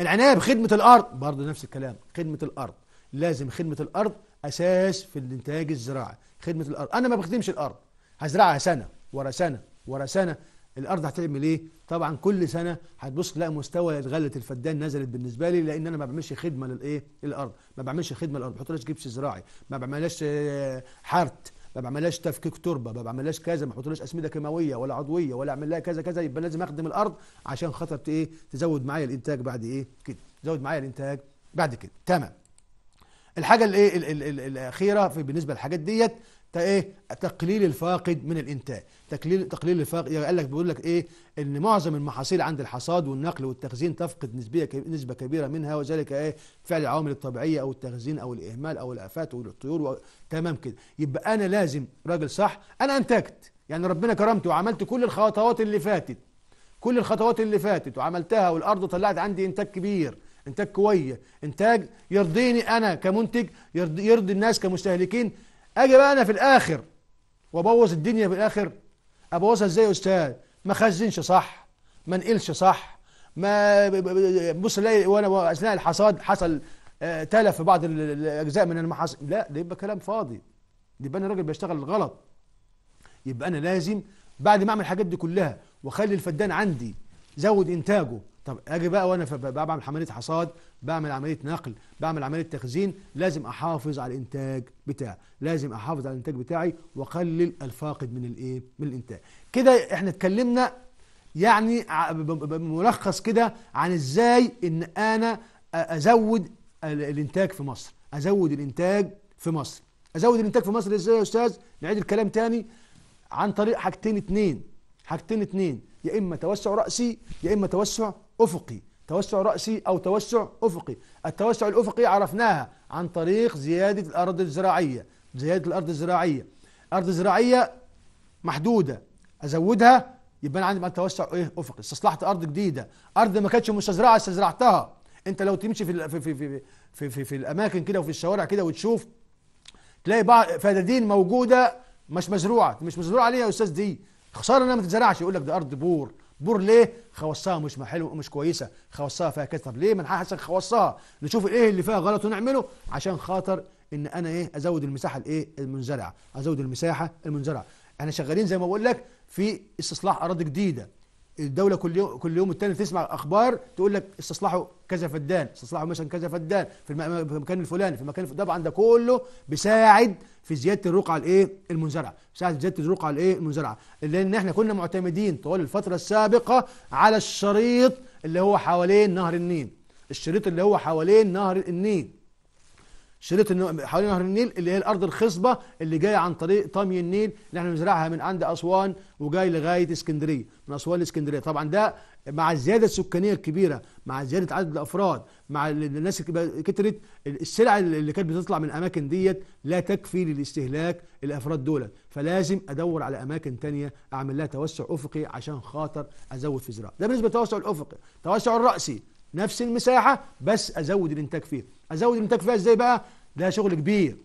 العنايه بخدمه الارض برضه نفس الكلام خدمه الارض لازم خدمه الارض اساس في الانتاج الزراعي خدمه الارض انا ما بخدمش الارض هزرعها سنه ورا سنه ورا سنه الارض هتعمل ايه طبعا كل سنه هتبص تلاقي مستوى غله الفدان نزلت بالنسبه لي لان انا ما بعملش خدمه للايه للارض ما بعملش خدمه للارض ما بحطلهاش جبس زراعي ما بعملهاش آه، حرت ما بعملهاش تفكيك تربه ما بعملهاش كذا ما بحطلهاش اسمده كيماويه ولا عضويه ولا اعمل لها كذا كذا يبقى لازم اخدم الارض عشان خاطر ايه تزود معايا الانتاج بعد ايه كده تزود معايا الانتاج بعد كده تمام الحاجه الايه الاخيره في بالنسبه للحاجات ديت ايه تقليل الفاقد من الانتاج تقليل تقليل الفاقد يعني قال لك بيقول لك ايه ان معظم المحاصيل عند الحصاد والنقل والتخزين تفقد نسبيه نسبه كبيره منها وذلك ايه فعل العوامل الطبيعيه او التخزين او الاهمال او الافات والطيور و... تمام كده يبقى انا لازم راجل صح انا انتجت يعني ربنا كرمت وعملت كل الخطوات اللي فاتت كل الخطوات اللي فاتت وعملتها والارض طلعت عندي انتاج كبير انتاج كويس انتاج يرضيني انا كمنتج يرضي, يرضي الناس كمستهلكين اجي بقى انا في الاخر وابوظ الدنيا في الاخر ابوظها ازاي يا استاذ ما اخزنش صح ما نقلش صح ما بص الاقي وانا اثناء الحصاد حصل آه، تلف في بعض الاجزاء من المحاصيل لا ده يبقى كلام فاضي يبقى انا راجل بشتغل غلط يبقى انا لازم بعد ما اعمل الحاجات دي كلها واخلي الفدان عندي زود انتاجه طب اجي بقى وانا بعمل عمليه حصاد بعمل عمليه نقل بعمل عمليه تخزين لازم احافظ على الانتاج بتاعي لازم احافظ على الانتاج بتاعي واقلل الفاقد من الايه من الانتاج كده احنا اتكلمنا يعني ملخص كده عن ازاي ان انا ازود الانتاج في مصر ازود الانتاج في مصر ازود الانتاج في مصر ازاي يا استاذ نعيد الكلام تاني عن طريق حاجتين اتنين حاجتين اتنين يا إما توسع رأسي يا إما توسع أفقي توسع رأسي أو توسع أفقي التوسع الأفقي عرفناها عن طريق زيادة الأرض الزراعية زيادة الأرض الزراعية أرض زراعية محدودة أزودها يبقى أنا عندي بقى توسع إيه أفقي استصلحت أرض جديدة أرض ما كانتش مستزرعة استزرعتها أنت لو تمشي في في في في في, في, في الأماكن كده وفي الشوارع كده وتشوف تلاقي بعض فدادين موجودة مش مزروعة مش مزروعة ليه يا أستاذ دي خساره انها ما تتزرعش يقول لك ده ارض بور بور ليه خوصها مش حلو مش كويسه خوصها فيها كثر طب ليه من حسن خوصها نشوف ايه اللي فيها غلط ونعمله عشان خاطر ان انا ايه ازود المساحه الايه المنزرعه ازود المساحه المنزرعه احنا شغالين زي ما بقول لك في استصلاح اراضي جديده الدوله كل يوم كل يوم التاني تسمع اخبار تقول لك استصلحوا كذا فدان استصلحوا مثلا كذا فدان في المكان الفلاني في المكان طبعا ده كله بيساعد في زياده الرقعه الايه المنزرعه بيساعد في زياده الرقعه الايه المنزرعه لان احنا كنا معتمدين طوال الفتره السابقه على الشريط اللي هو حوالين نهر النيل الشريط اللي هو حوالين نهر النيل شريط حوالين نهر النيل اللي هي الارض الخصبه اللي جايه عن طريق طمي النيل اللي احنا بنزرعها من عند اسوان وجاي لغايه اسكندريه من اسوان لاسكندريه طبعا ده مع الزياده السكانيه الكبيره مع زياده عدد الافراد مع الناس كترت السلع اللي كانت بتطلع من الاماكن ديت لا تكفي للاستهلاك الافراد دولت فلازم ادور على اماكن تانية اعمل لها توسع افقي عشان خاطر ازود في زراعه ده بالنسبه للتوسع الافقي التوسع الراسي نفس المساحة بس أزود الإنتاج فيها أزود الإنتاج فيها إزاي بقى ده شغل كبير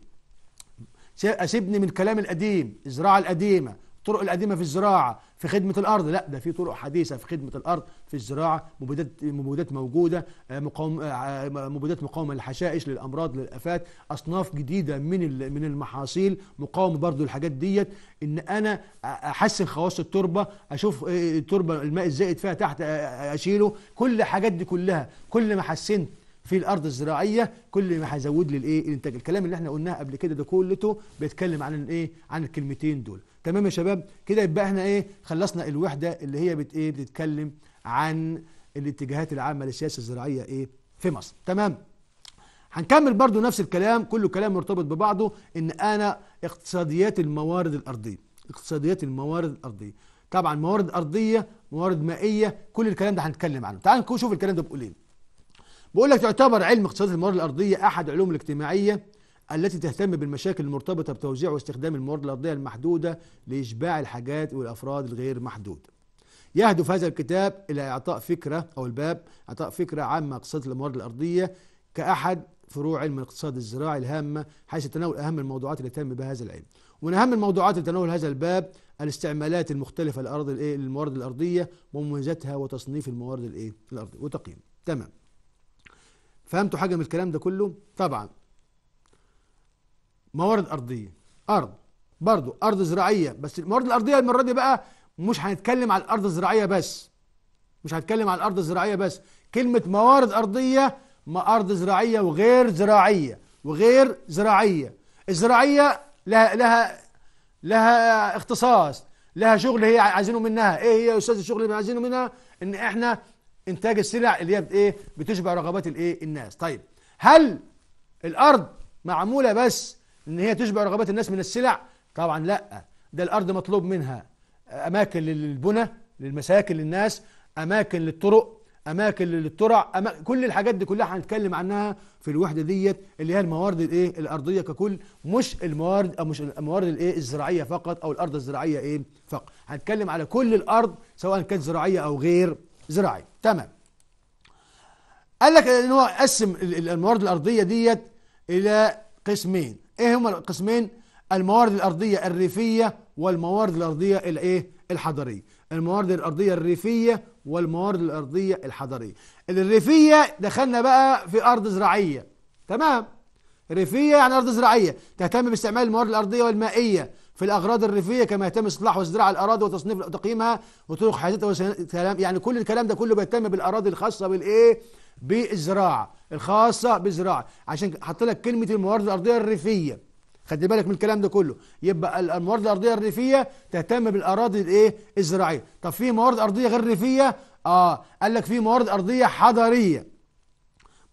أسيبني من الكلام القديم الزراعة القديمة الطرق القديمة في الزراعة في خدمة الأرض لا ده في طرق حديثة في خدمة الأرض في الزراعة مبيدات مبيدات موجودة آه، مقاوم آه، آه، مبيدات مقاومة للحشائش للأمراض للآفات أصناف جديدة من من المحاصيل مقاومة برضو الحاجات ديت إن أنا أحسن خواص التربة أشوف التربة الماء الزائد فيها تحت أشيله كل الحاجات دي كلها كل ما حسنت في الارض الزراعيه كل ما هيزود لي الايه الانتاج الكلام اللي احنا قلناه قبل كده ده كلته بيتكلم عن الايه عن الكلمتين دول تمام يا شباب كده يبقى احنا ايه خلصنا الوحده اللي هي بت ايه بتتكلم عن الاتجاهات العامه للسياسه الزراعيه ايه في مصر تمام هنكمل برضو نفس الكلام كله كلام مرتبط ببعضه ان انا اقتصاديات الموارد الارضيه اقتصاديات الموارد الارضيه طبعا موارد ارضيه موارد مائيه كل الكلام ده هنتكلم عنه تعال نشوف الكلام ده بيقول ايه بقول لك تعتبر علم اقتصاد الموارد الارضيه احد علوم الاجتماعيه التي تهتم بالمشاكل المرتبطة بتوزيع واستخدام الموارد الأرضية المحدودة لإشباع الحاجات والأفراد الغير محدود يهدف هذا الكتاب إلى إعطاء فكرة أو الباب إعطاء فكرة عامة اقتصاد الموارد الأرضية كأحد فروع علم الاقتصاد الزراعي الهامة حيث تناول أهم الموضوعات اللي تهتم بها هذا العلم ومن أهم الموضوعات اللي تناول هذا الباب الاستعمالات المختلفة الإيه للموارد الأرضية ومميزاتها وتصنيف الموارد الإيه الأرضية وتقييم تمام فهمتوا حاجة من الكلام ده كله؟ طبعا موارد أرضية أرض برضو أرض زراعية بس الموارد الأرضية المرة دي بقى مش هنتكلم على الأرض الزراعية بس مش هنتكلم على الأرض الزراعية بس كلمة موارد أرضية ما أرض زراعية وغير زراعية وغير زراعية الزراعية لها لها لها اختصاص لها شغل هي عايزينه منها ايه هي يا استاذ الشغل اللي عايزينه منها ان احنا انتاج السلع اللي هي ايه بتشبع رغبات الايه الناس طيب هل الارض معموله بس ان هي تشبع رغبات الناس من السلع طبعا لا ده الارض مطلوب منها اماكن للبنى للمساكن للناس اماكن للطرق اماكن للترع أماكن كل الحاجات دي كلها هنتكلم عنها في الوحده ديت اللي هي الموارد الايه الارضيه ككل مش الموارد او مش الموارد الايه الزراعيه فقط او الارض الزراعيه ايه فقط هنتكلم على كل الارض سواء كانت زراعيه او غير زراعيه تمام قال لك ان هو قسم الموارد الارضيه ديت الى قسمين ايه هما القسمين الموارد الارضيه الريفيه والموارد الارضيه الايه الحضريه الموارد الارضيه الريفيه والموارد الارضيه الحضريه الريفيه دخلنا بقى في ارض زراعيه تمام ريفيه يعني ارض زراعيه تهتم باستعمال الموارد الارضيه والمائيه في الأغراض الريفية كما يتم إصلاح وزراعه الأراضي وتصنيف وتقييمها وطرق حياتها وسلام يعني كل الكلام ده كله بيتم بالأراضي الخاصة بالإيه؟ بالزراعة الخاصة بالزراعة عشان حط لك كلمة الموارد الأرضية الريفية خد بالك من الكلام ده كله يبقى الموارد الأرضية الريفية تهتم بالأراضي الإيه؟ الزراعية طب في موارد أرضية غير ريفية؟ آه قال لك في موارد أرضية حضرية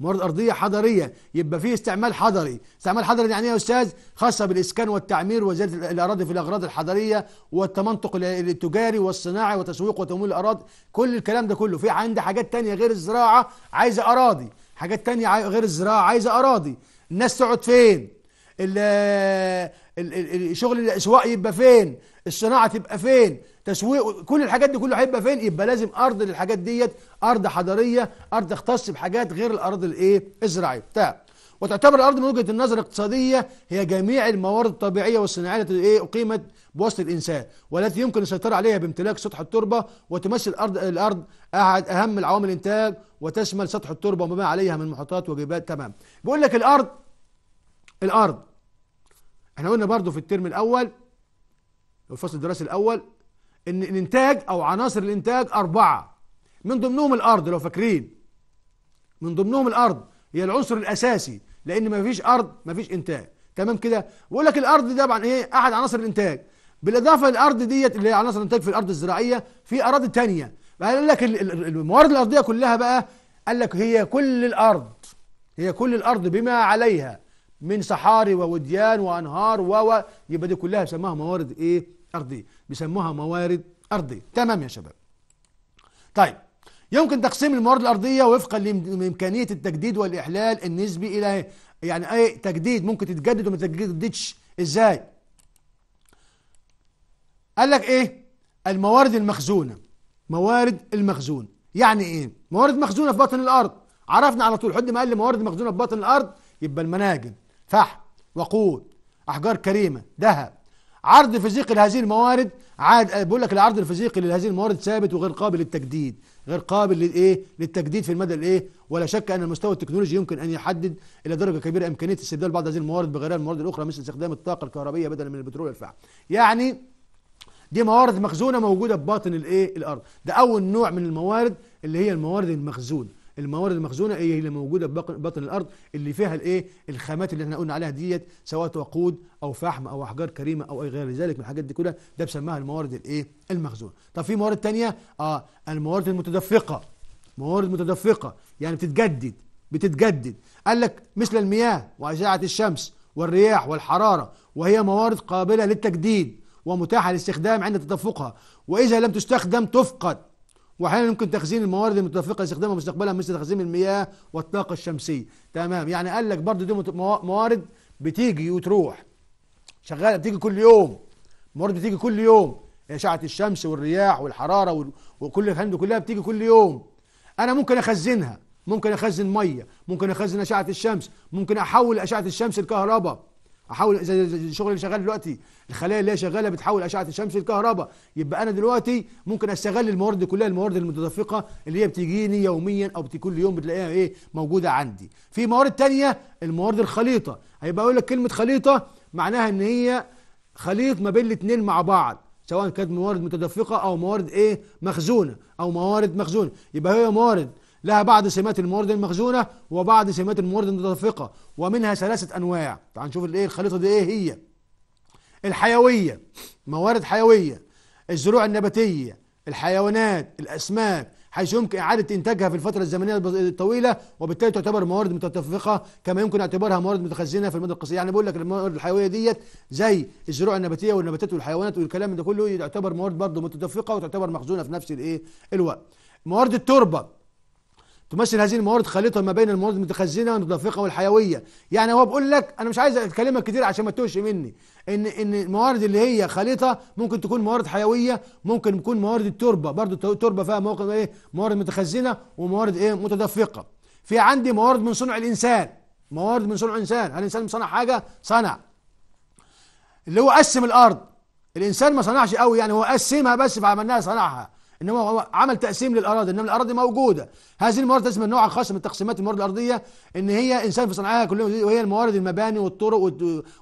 موارد أرضية حضرية يبقى في استعمال حضري استعمال حضري يعني إيه يا أستاذ خاصة بالإسكان والتعمير وزيادة الأراضي في الأغراض الحضرية والتمنطق التجاري والصناعي وتسويق وتمويل الأراضي كل الكلام ده كله في عندي حاجات تانية غير الزراعة عايزة أراضي حاجات تانية غير الزراعة عايزة أراضي الناس تقعد فين الـ الـ الـ شغل الأسواق يبقى فين الصناعة تبقى فين تسويق كل الحاجات دي كله هيبقى فين يبقى لازم ارض للحاجات ديت ارض حضريه ارض تختص بحاجات غير الارض الايه الزراعيه بتاع طيب، وتعتبر الارض من وجهه النظر الاقتصاديه هي جميع الموارد الطبيعيه والصناعيه التي ايه اقيمت بوسط الانسان والتي يمكن السيطره عليها بامتلاك سطح التربه وتمثل الارض الارض احد اهم العوامل الانتاج وتشمل سطح التربه وما عليها من محيطات وجبال تمام بيقول لك الارض الارض احنا قلنا برضو في الترم الاول الفصل الدراسي الاول ان الانتاج او عناصر الانتاج اربعه من ضمنهم الارض لو فاكرين من ضمنهم الارض هي العنصر الاساسي لان ما فيش ارض ما فيش انتاج تمام كده بقول لك الارض ده طبعا ايه احد عناصر الانتاج بالاضافه للارض ديت اللي هي عناصر الانتاج في الارض الزراعيه في اراضي تانية قال لك الموارد الارضيه كلها بقى قال لك هي كل الارض هي كل الارض بما عليها من صحاري ووديان وانهار و يبقى دي كلها سماها موارد ايه ارضيه بيسموها موارد ارضيه تمام يا شباب طيب يمكن تقسيم الموارد الارضيه وفقا لامكانيه التجديد والاحلال النسبي الى يعني اي تجديد ممكن تتجدد وما تتجددش ازاي قال لك ايه الموارد المخزونه موارد المخزون يعني ايه موارد مخزونه في بطن الارض عرفنا على طول حد ما قال لي موارد مخزونه في بطن الارض يبقى المناجم فحم وقود احجار كريمه ذهب عرض فيزيقي لهذه الموارد عاد بقول لك العرض الفيزيقي لهذه الموارد ثابت وغير قابل للتجديد غير قابل للايه للتجديد في المدى الايه ولا شك ان المستوى التكنولوجي يمكن ان يحدد الى درجه كبيره امكانيه استبدال بعض هذه الموارد بغيرها الموارد الاخرى مثل استخدام الطاقه الكهربائيه بدلا من البترول والفحم يعني دي موارد مخزونه موجوده في باطن الايه الارض ده اول نوع من الموارد اللي هي الموارد المخزونه الموارد المخزونه ايه هي اللي موجوده في الارض اللي فيها الايه الخامات اللي احنا قلنا عليها ديت سواء وقود او فحم او احجار كريمه او أي غير ذلك من الحاجات دي كلها ده بسماها الموارد الايه المخزونه طب في موارد تانية اه الموارد المتدفقه موارد متدفقه يعني بتتجدد بتتجدد قال لك مثل المياه واشعه الشمس والرياح والحراره وهي موارد قابله للتجديد ومتاحه للاستخدام عند تدفقها واذا لم تستخدم تفقد واحيانا يمكن تخزين الموارد المتدفقه لاستخدامها مستقبلا مثل تخزين المياه والطاقه الشمسيه تمام يعني قال لك برضه دي موارد بتيجي وتروح شغاله بتيجي كل يوم موارد بتيجي كل يوم اشعه الشمس والرياح والحراره وكل الحاجات كلها بتيجي كل يوم انا ممكن اخزنها ممكن اخزن ميه ممكن اخزن اشعه الشمس ممكن احول اشعه الشمس لكهرباء احول زي الشغل اللي شغال دلوقتي الخلايا اللي هي شغاله بتحول اشعه الشمس لكهرباء يبقى انا دلوقتي ممكن استغل الموارد كلها الموارد المتدفقه اللي هي بتجيني يوميا او كل يوم بتلاقيها ايه موجوده عندي في موارد تانية الموارد الخليطه هيبقى اقول لك كلمه خليطه معناها ان هي خليط ما بين الاثنين مع بعض سواء كانت موارد متدفقه او موارد ايه مخزونه او موارد مخزونه يبقى هي موارد لها بعض سمات الموارد المخزونة وبعض سمات الموارد المتدفقة ومنها ثلاثة أنواع تعال نشوف الإيه الخليطة دي إيه هي الحيوية موارد حيوية الزروع النباتية الحيوانات الأسماك حيث يمكن إعادة إنتاجها في الفترة الزمنية الطويلة وبالتالي تعتبر موارد متدفقة كما يمكن اعتبارها موارد متخزنة في المدى القصير يعني بقول لك الموارد الحيوية ديت زي الزروع النباتية والنباتات والحيوانات والكلام ده كله يعتبر موارد برضه متدفقة وتعتبر مخزونة في نفس الإيه الوقت موارد التربة تمثل هذه الموارد خليطا ما بين الموارد المتخزنه والمتدفقه والحيويه يعني هو بيقول لك انا مش عايز اكلمك كتير عشان ما تتوهش مني ان ان الموارد اللي هي خليطه ممكن تكون موارد حيويه ممكن تكون موارد التربه برضو التربه فيها موارد ايه موارد متخزنه وموارد ايه متدفقه في عندي موارد من صنع الانسان موارد من صنع الانسان هل الانسان صنع حاجه صنع اللي هو قسم الارض الانسان ما صنعش قوي يعني هو قسمها بس فعملناها صنعها انما هو عمل تقسيم للاراضي انما الاراضي موجوده هذه الموارد تسمى النوع الخاص من تقسيمات الموارد الارضيه ان هي انسان في صنعها كلها وهي الموارد المباني والطرق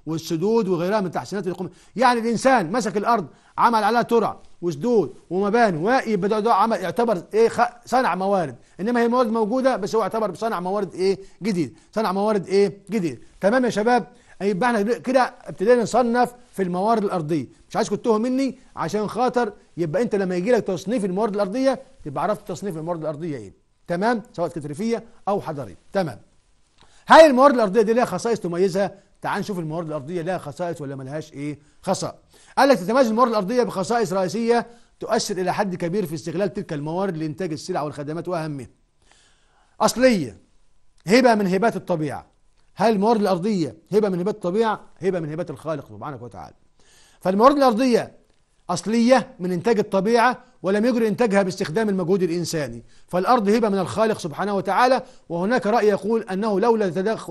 والسدود وغيرها من تحسينات القمة يعني الانسان مسك الارض عمل عليها ترع وسدود ومباني ويبدا عمل يعتبر ايه صنع موارد انما هي الموارد موجوده بس هو يعتبر صنع موارد ايه جديد صنع موارد ايه جديد تمام يا شباب أي يبقى احنا كده ابتدينا نصنف في الموارد الأرضية مش عايزكم تتوهوا مني عشان خاطر يبقى أنت لما يجي لك تصنيف الموارد الأرضية تبقى عرفت تصنيف الموارد الأرضية إيه تمام سواء كترفية أو حضرية تمام هل الموارد الأرضية دي ليها خصائص تميزها تعال نشوف الموارد الأرضية لها خصائص ولا ملهاش إيه خصائص قال لك تتميز الموارد الأرضية بخصائص رئيسية تؤثر إلى حد كبير في استغلال تلك الموارد لإنتاج السلع والخدمات وأهمها أصلية هبة من هبات الطبيعة هل الموارد الأرضية هبة من هبات الطبيعة؟ هبة من هبات الخالق سبحانه وتعالى. فالموارد الأرضية أصلية من إنتاج الطبيعة ولم يجر إنتاجها باستخدام المجهود الإنساني فالأرض هبة من الخالق سبحانه وتعالى وهناك رأي يقول أنه لولا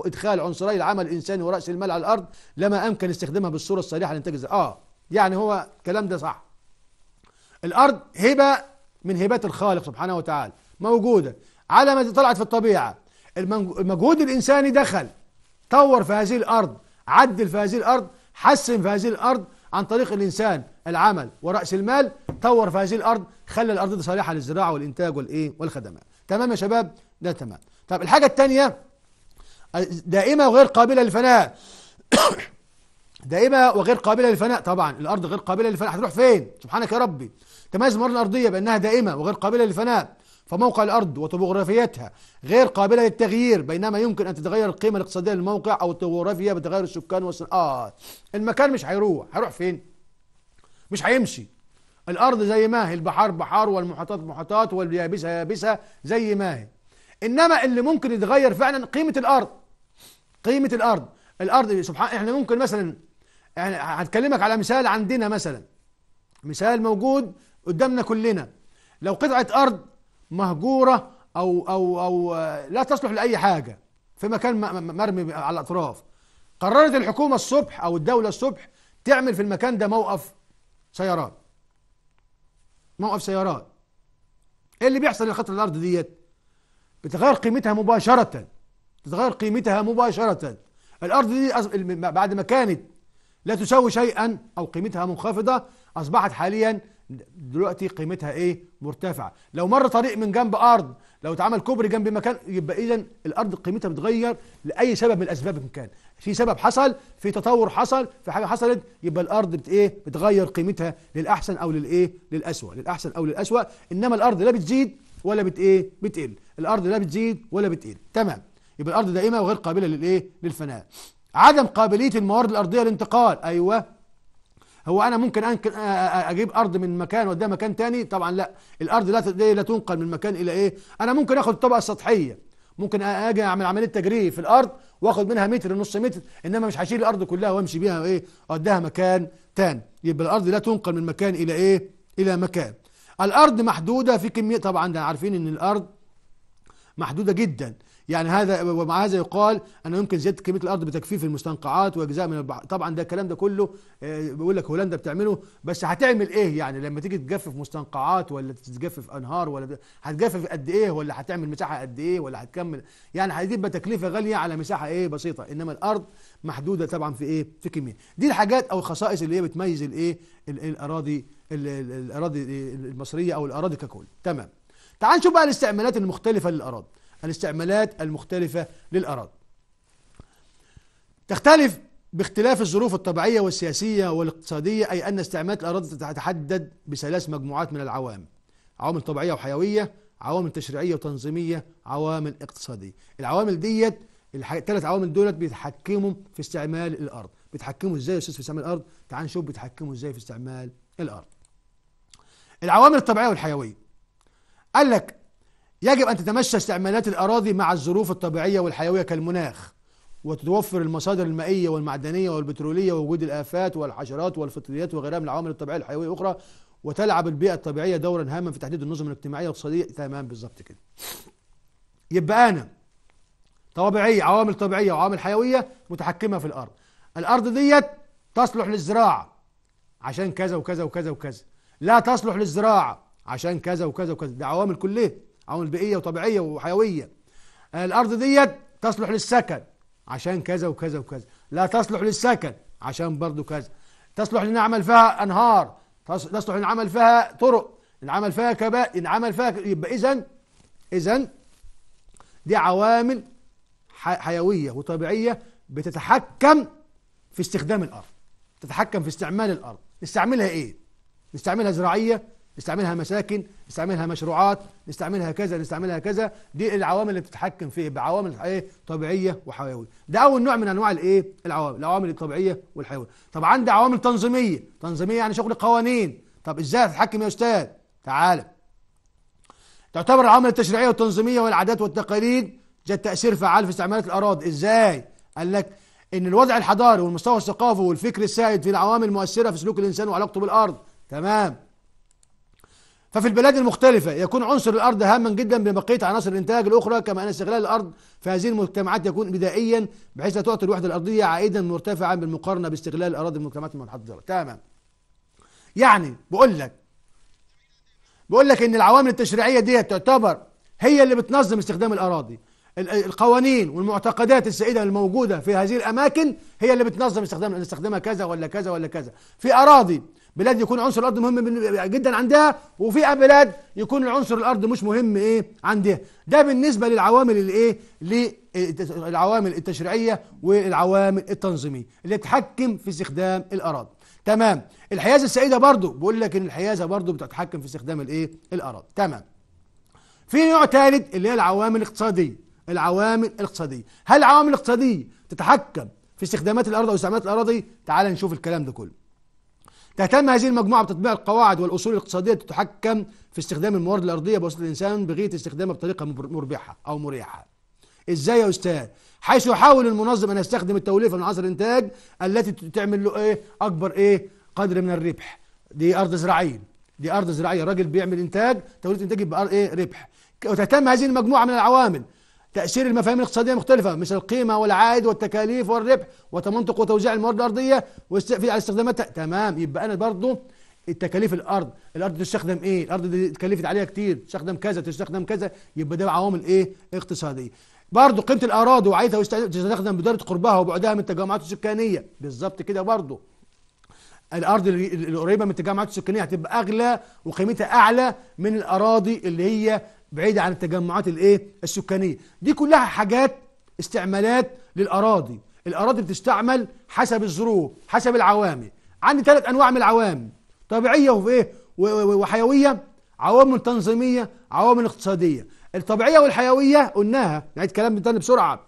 إدخال عنصري العمل الإنساني ورأس المال على الأرض لما أمكن استخدامها بالصورة الصالحة لإنتاج آه يعني هو الكلام ده صح الأرض هبة من هبات الخالق سبحانه وتعالى موجودة على ما طلعت في الطبيعة المجهود الإنساني دخل طور في هذه الأرض عدل في هذه الأرض حسن في هذه الأرض عن طريق الإنسان العمل ورأس المال طور في هذه الأرض خلى الأرض دي صالحة للزراعة والإنتاج والإيه والخدمات تمام يا شباب ده تمام طب الحاجة الثانية دائمة وغير قابلة للفناء دائمة وغير قابلة للفناء طبعا الأرض غير قابلة للفناء هتروح فين سبحانك يا ربي تميز المرة الأرضية بأنها دائمة وغير قابلة للفناء فموقع الأرض وطبوغرافيتها غير قابلة للتغيير بينما يمكن أن تتغير القيمة الاقتصادية للموقع أو الطبوغرافية بتغير السكان والصناعات المكان مش هيروح هيروح فين؟ مش هيمشي الأرض زي ما هي البحار بحار والمحيطات محيطات واليابسة يابسة زي ما هي إنما اللي ممكن يتغير فعلا قيمة الأرض قيمة الأرض الأرض سبحان إحنا ممكن مثلا يعني هتكلمك على مثال عندنا مثلا مثال موجود قدامنا كلنا لو قطعة أرض مهجورة أو أو أو آه، لا تصلح لأي حاجة في مكان مرمي على الأطراف قررت الحكومة الصبح أو الدولة الصبح تعمل في المكان ده موقف سيارات موقف سيارات ايه اللي بيحصل لخط الارض ديت بتغير قيمتها مباشره بتغير قيمتها مباشره الارض دي بعد ما كانت لا تساوي شيئا او قيمتها منخفضه اصبحت حاليا دلوقتي قيمتها ايه مرتفعه لو مر طريق من جنب ارض لو اتعمل كوبري جنب مكان يبقى اذا الارض قيمتها بتتغير لاي سبب من الاسباب ان كان في سبب حصل في تطور حصل في حاجه حصلت يبقى الارض بت ايه بتغير قيمتها للاحسن او للايه للاسوء للاحسن او للاسوء انما الارض لا بتزيد ولا بت ايه بتقل الارض لا بتزيد ولا بتقل تمام يبقى الارض دائمه وغير قابله للايه للفناء عدم قابليه الموارد الارضيه للانتقال ايوه هو انا ممكن انقل اجيب ارض من مكان واديها مكان تاني طبعا لا الارض لا لا تنقل من مكان الى ايه انا ممكن اخد الطبقه السطحيه ممكن اجي اعمل عمليه تجريف في الارض واخد منها متر نص متر انما مش هشيل الارض كلها وامشي بيها ايه اوديها مكان تاني يبقى الارض لا تنقل من مكان الى ايه الى مكان الارض محدوده في كميه طبعا ده عارفين ان الارض محدوده جدا يعني هذا ومع هذا يقال انه يمكن زياده كميه الارض بتجفيف المستنقعات واجزاء من البحر طبعا ده الكلام ده كله آه، بيقول لك هولندا بتعمله بس هتعمل ايه يعني لما تيجي تجفف مستنقعات ولا تجفف انهار ولا هتجفف قد ايه ولا هتعمل مساحه قد ايه ولا هتكمل يعني هتبقى تكلفه غاليه على مساحه ايه بسيطه انما الارض محدوده طبعا في ايه في كميه دي الحاجات او الخصائص اللي هي بتميز الايه الاراضي الاراضي المصريه او الاراضي ككل تمام تعال نشوف بقى الاستعمالات المختلفه للاراضي الاستعمالات المختلفة للأراضي تختلف باختلاف الظروف الطبيعية والسياسية والاقتصادية أي أن استعمالات الأراضي تتحدد بثلاث مجموعات من العوامل عوامل طبيعية وحيوية عوامل تشريعية وتنظيمية عوامل اقتصادية العوامل ديت الثلاث عوامل دولت بيتحكموا في استعمال الأرض بيتحكموا ازاي يا أستاذ في استعمال الأرض تعال نشوف بيتحكموا ازاي في استعمال الأرض العوامل الطبيعية والحيوية قال لك يجب أن تتمشى استعمالات الأراضي مع الظروف الطبيعية والحيوية كالمناخ وتتوفر المصادر المائية والمعدنية والبترولية ووجود الآفات والحشرات والفطريات وغيرها من العوامل الطبيعية الحيوية الأخرى وتلعب البيئة الطبيعية دورا هاما في تحديد النظم الاجتماعية والاقتصادية تمام بالظبط كده يبقى أنا طبيعية عوامل طبيعية وعوامل حيوية متحكمة في الأرض الأرض ديت تصلح للزراعة عشان كذا وكذا وكذا وكذا لا تصلح للزراعة عشان كذا وكذا وكذا ده عوامل كليه عوامل بيئيه وطبيعيه وحيويه الارض ديت تصلح للسكن عشان كذا وكذا وكذا لا تصلح للسكن عشان برضو كذا تصلح لنعمل فيها انهار تصلح لنعمل فيها طرق نعمل فيها كباء نعمل فيها يبقى اذا اذا دي عوامل حيويه وطبيعيه بتتحكم في استخدام الارض تتحكم في استعمال الارض نستعملها ايه نستعملها زراعيه نستعملها مساكن نستعملها مشروعات نستعملها كذا نستعملها كذا دي العوامل اللي بتتحكم في بعوامل ايه طبيعيه وحيويه ده اول نوع من انواع الايه العوامل العوامل الطبيعيه والحيويه طب عندي عوامل تنظيميه تنظيميه يعني شغل قوانين طب ازاي هتتحكم يا استاذ تعالى تعتبر العوامل التشريعيه والتنظيميه والعادات والتقاليد جت تاثير فعال في استعمالات الاراضي ازاي قال لك ان الوضع الحضاري والمستوى الثقافي والفكر السائد في العوامل المؤثره في سلوك الانسان وعلاقته بالارض تمام ففي البلاد المختلفة يكون عنصر الأرض هاما جدا ببقية عناصر الإنتاج الأخرى كما أن استغلال الأرض في هذه المجتمعات يكون بدائيا بحيث لا تعطي الوحدة الأرضية عائدا مرتفعا بالمقارنة باستغلال الأراضي المجتمعات المتحضرة تمام يعني بقول لك بقول لك إن العوامل التشريعية دي تعتبر هي اللي بتنظم استخدام الأراضي القوانين والمعتقدات السائده الموجوده في هذه الاماكن هي اللي بتنظم استخدام نستخدمها كذا ولا كذا ولا كذا في اراضي بلاد يكون عنصر الارض مهم جدا عندها وفي بلاد يكون العنصر الارض مش مهم ايه عندها ده بالنسبه للعوامل الايه للعوامل التشريعيه والعوامل التنظيميه اللي بتحكم في استخدام الاراضي تمام الحيازه السائده برضو بقول لك ان الحيازه برضو بتتحكم في استخدام الايه الاراضي تمام في نوع ثالث اللي هي العوامل الاقتصاديه العوامل الاقتصاديه هل العوامل الاقتصاديه تتحكم في استخدامات الارض او استعمالات الاراضي تعال نشوف الكلام ده كله تهتم هذه المجموعة بتطبيق القواعد والأصول الاقتصادية تتحكم في استخدام الموارد الأرضية بوسط الإنسان بغية استخدامها بطريقة مربحة أو مريحة ازاي يا استاذ حيث يحاول المنظم ان يستخدم التوليفه من عصر الانتاج التي تعمل له ايه اكبر ايه قدر من الربح دي ارض زراعيه دي ارض زراعيه راجل بيعمل انتاج توليفه انتاج يبقى ايه ربح وتهتم هذه المجموعه من العوامل تأثير المفاهيم الاقتصادية مختلفة مثل القيمة والعائد والتكاليف والربح وتمنطق وتوزيع الموارد الأرضية والاستقفال على استخداماتها تمام يبقى أنا برضو التكاليف الارض الارض تستخدم ايه الارض دي اتكلفت عليها كتير تستخدم كذا تستخدم كذا يبقى ده عوامل ايه اقتصاديه برضو قيمه الاراضي وعايتها تستخدم بدرجه قربها وبعدها من التجمعات السكانيه بالظبط كده برضو الارض القريبه من التجمعات السكانيه هتبقى اغلى وقيمتها اعلى من الاراضي اللي هي بعيدة عن التجمعات الايه السكانية دي كلها حاجات استعمالات للأراضي الأراضي بتستعمل حسب الظروف حسب العوامل عندي ثلاث أنواع من العوامل طبيعية وإيه وحيوية عوامل تنظيمية عوامل اقتصادية الطبيعية والحيوية قلناها نعيد كلام تاني بسرعة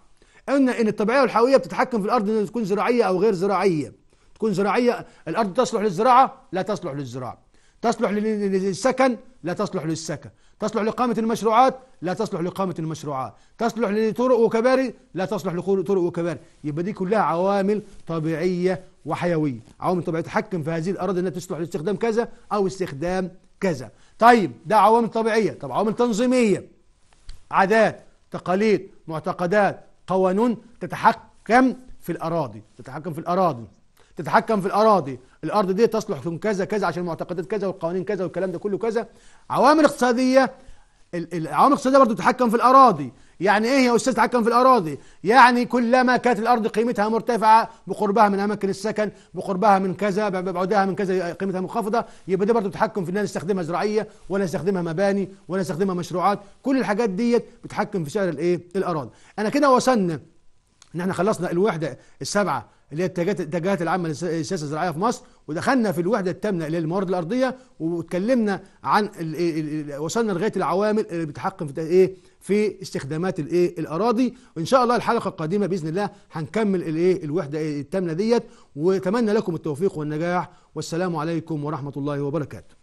قلنا إن, إن الطبيعية والحيوية بتتحكم في الأرض إن تكون زراعية أو غير زراعية تكون زراعية الأرض تصلح للزراعة لا تصلح للزراعة تصلح للسكن لا تصلح للسكن تصلح لإقامة المشروعات لا تصلح لإقامة المشروعات تصلح لطرق وكباري لا تصلح لطرق وكباري يبقى دي كلها عوامل طبيعية وحيوية عوامل طبيعية تحكم في هذه الأراضي أنها تصلح لاستخدام كذا أو استخدام كذا طيب ده عوامل طبيعية طب عوامل تنظيمية عادات تقاليد معتقدات قوانين تتحكم في الأراضي تتحكم في الأراضي تتحكم في الاراضي الارض دي تصلح في كذا كذا عشان معتقدات كذا والقوانين كذا والكلام ده كله كذا عوامل اقتصاديه العوامل الاقتصاديه برضه تتحكم في الاراضي يعني ايه يا استاذ تتحكم في الاراضي يعني كلما كانت الارض قيمتها مرتفعه بقربها من اماكن السكن بقربها من كذا ببعدها من كذا قيمتها منخفضه يبقى ده برضه تتحكم في انها نستخدمها زراعيه ولا نستخدمها مباني ولا نستخدمها مشروعات كل الحاجات ديت بتحكم في سعر الايه الاراضي انا كده وصلنا ان احنا خلصنا الوحده السبعه اللي هي الاتجاهات العامه للسياسه الزراعيه في مصر ودخلنا في الوحده الثامنه اللي هي الموارد الارضيه واتكلمنا عن وصلنا لغايه العوامل اللي بتحقق في ايه في استخدامات الايه الاراضي وان شاء الله الحلقه القادمه باذن الله هنكمل الايه الوحده الثامنه ديت واتمنى لكم التوفيق والنجاح والسلام عليكم ورحمه الله وبركاته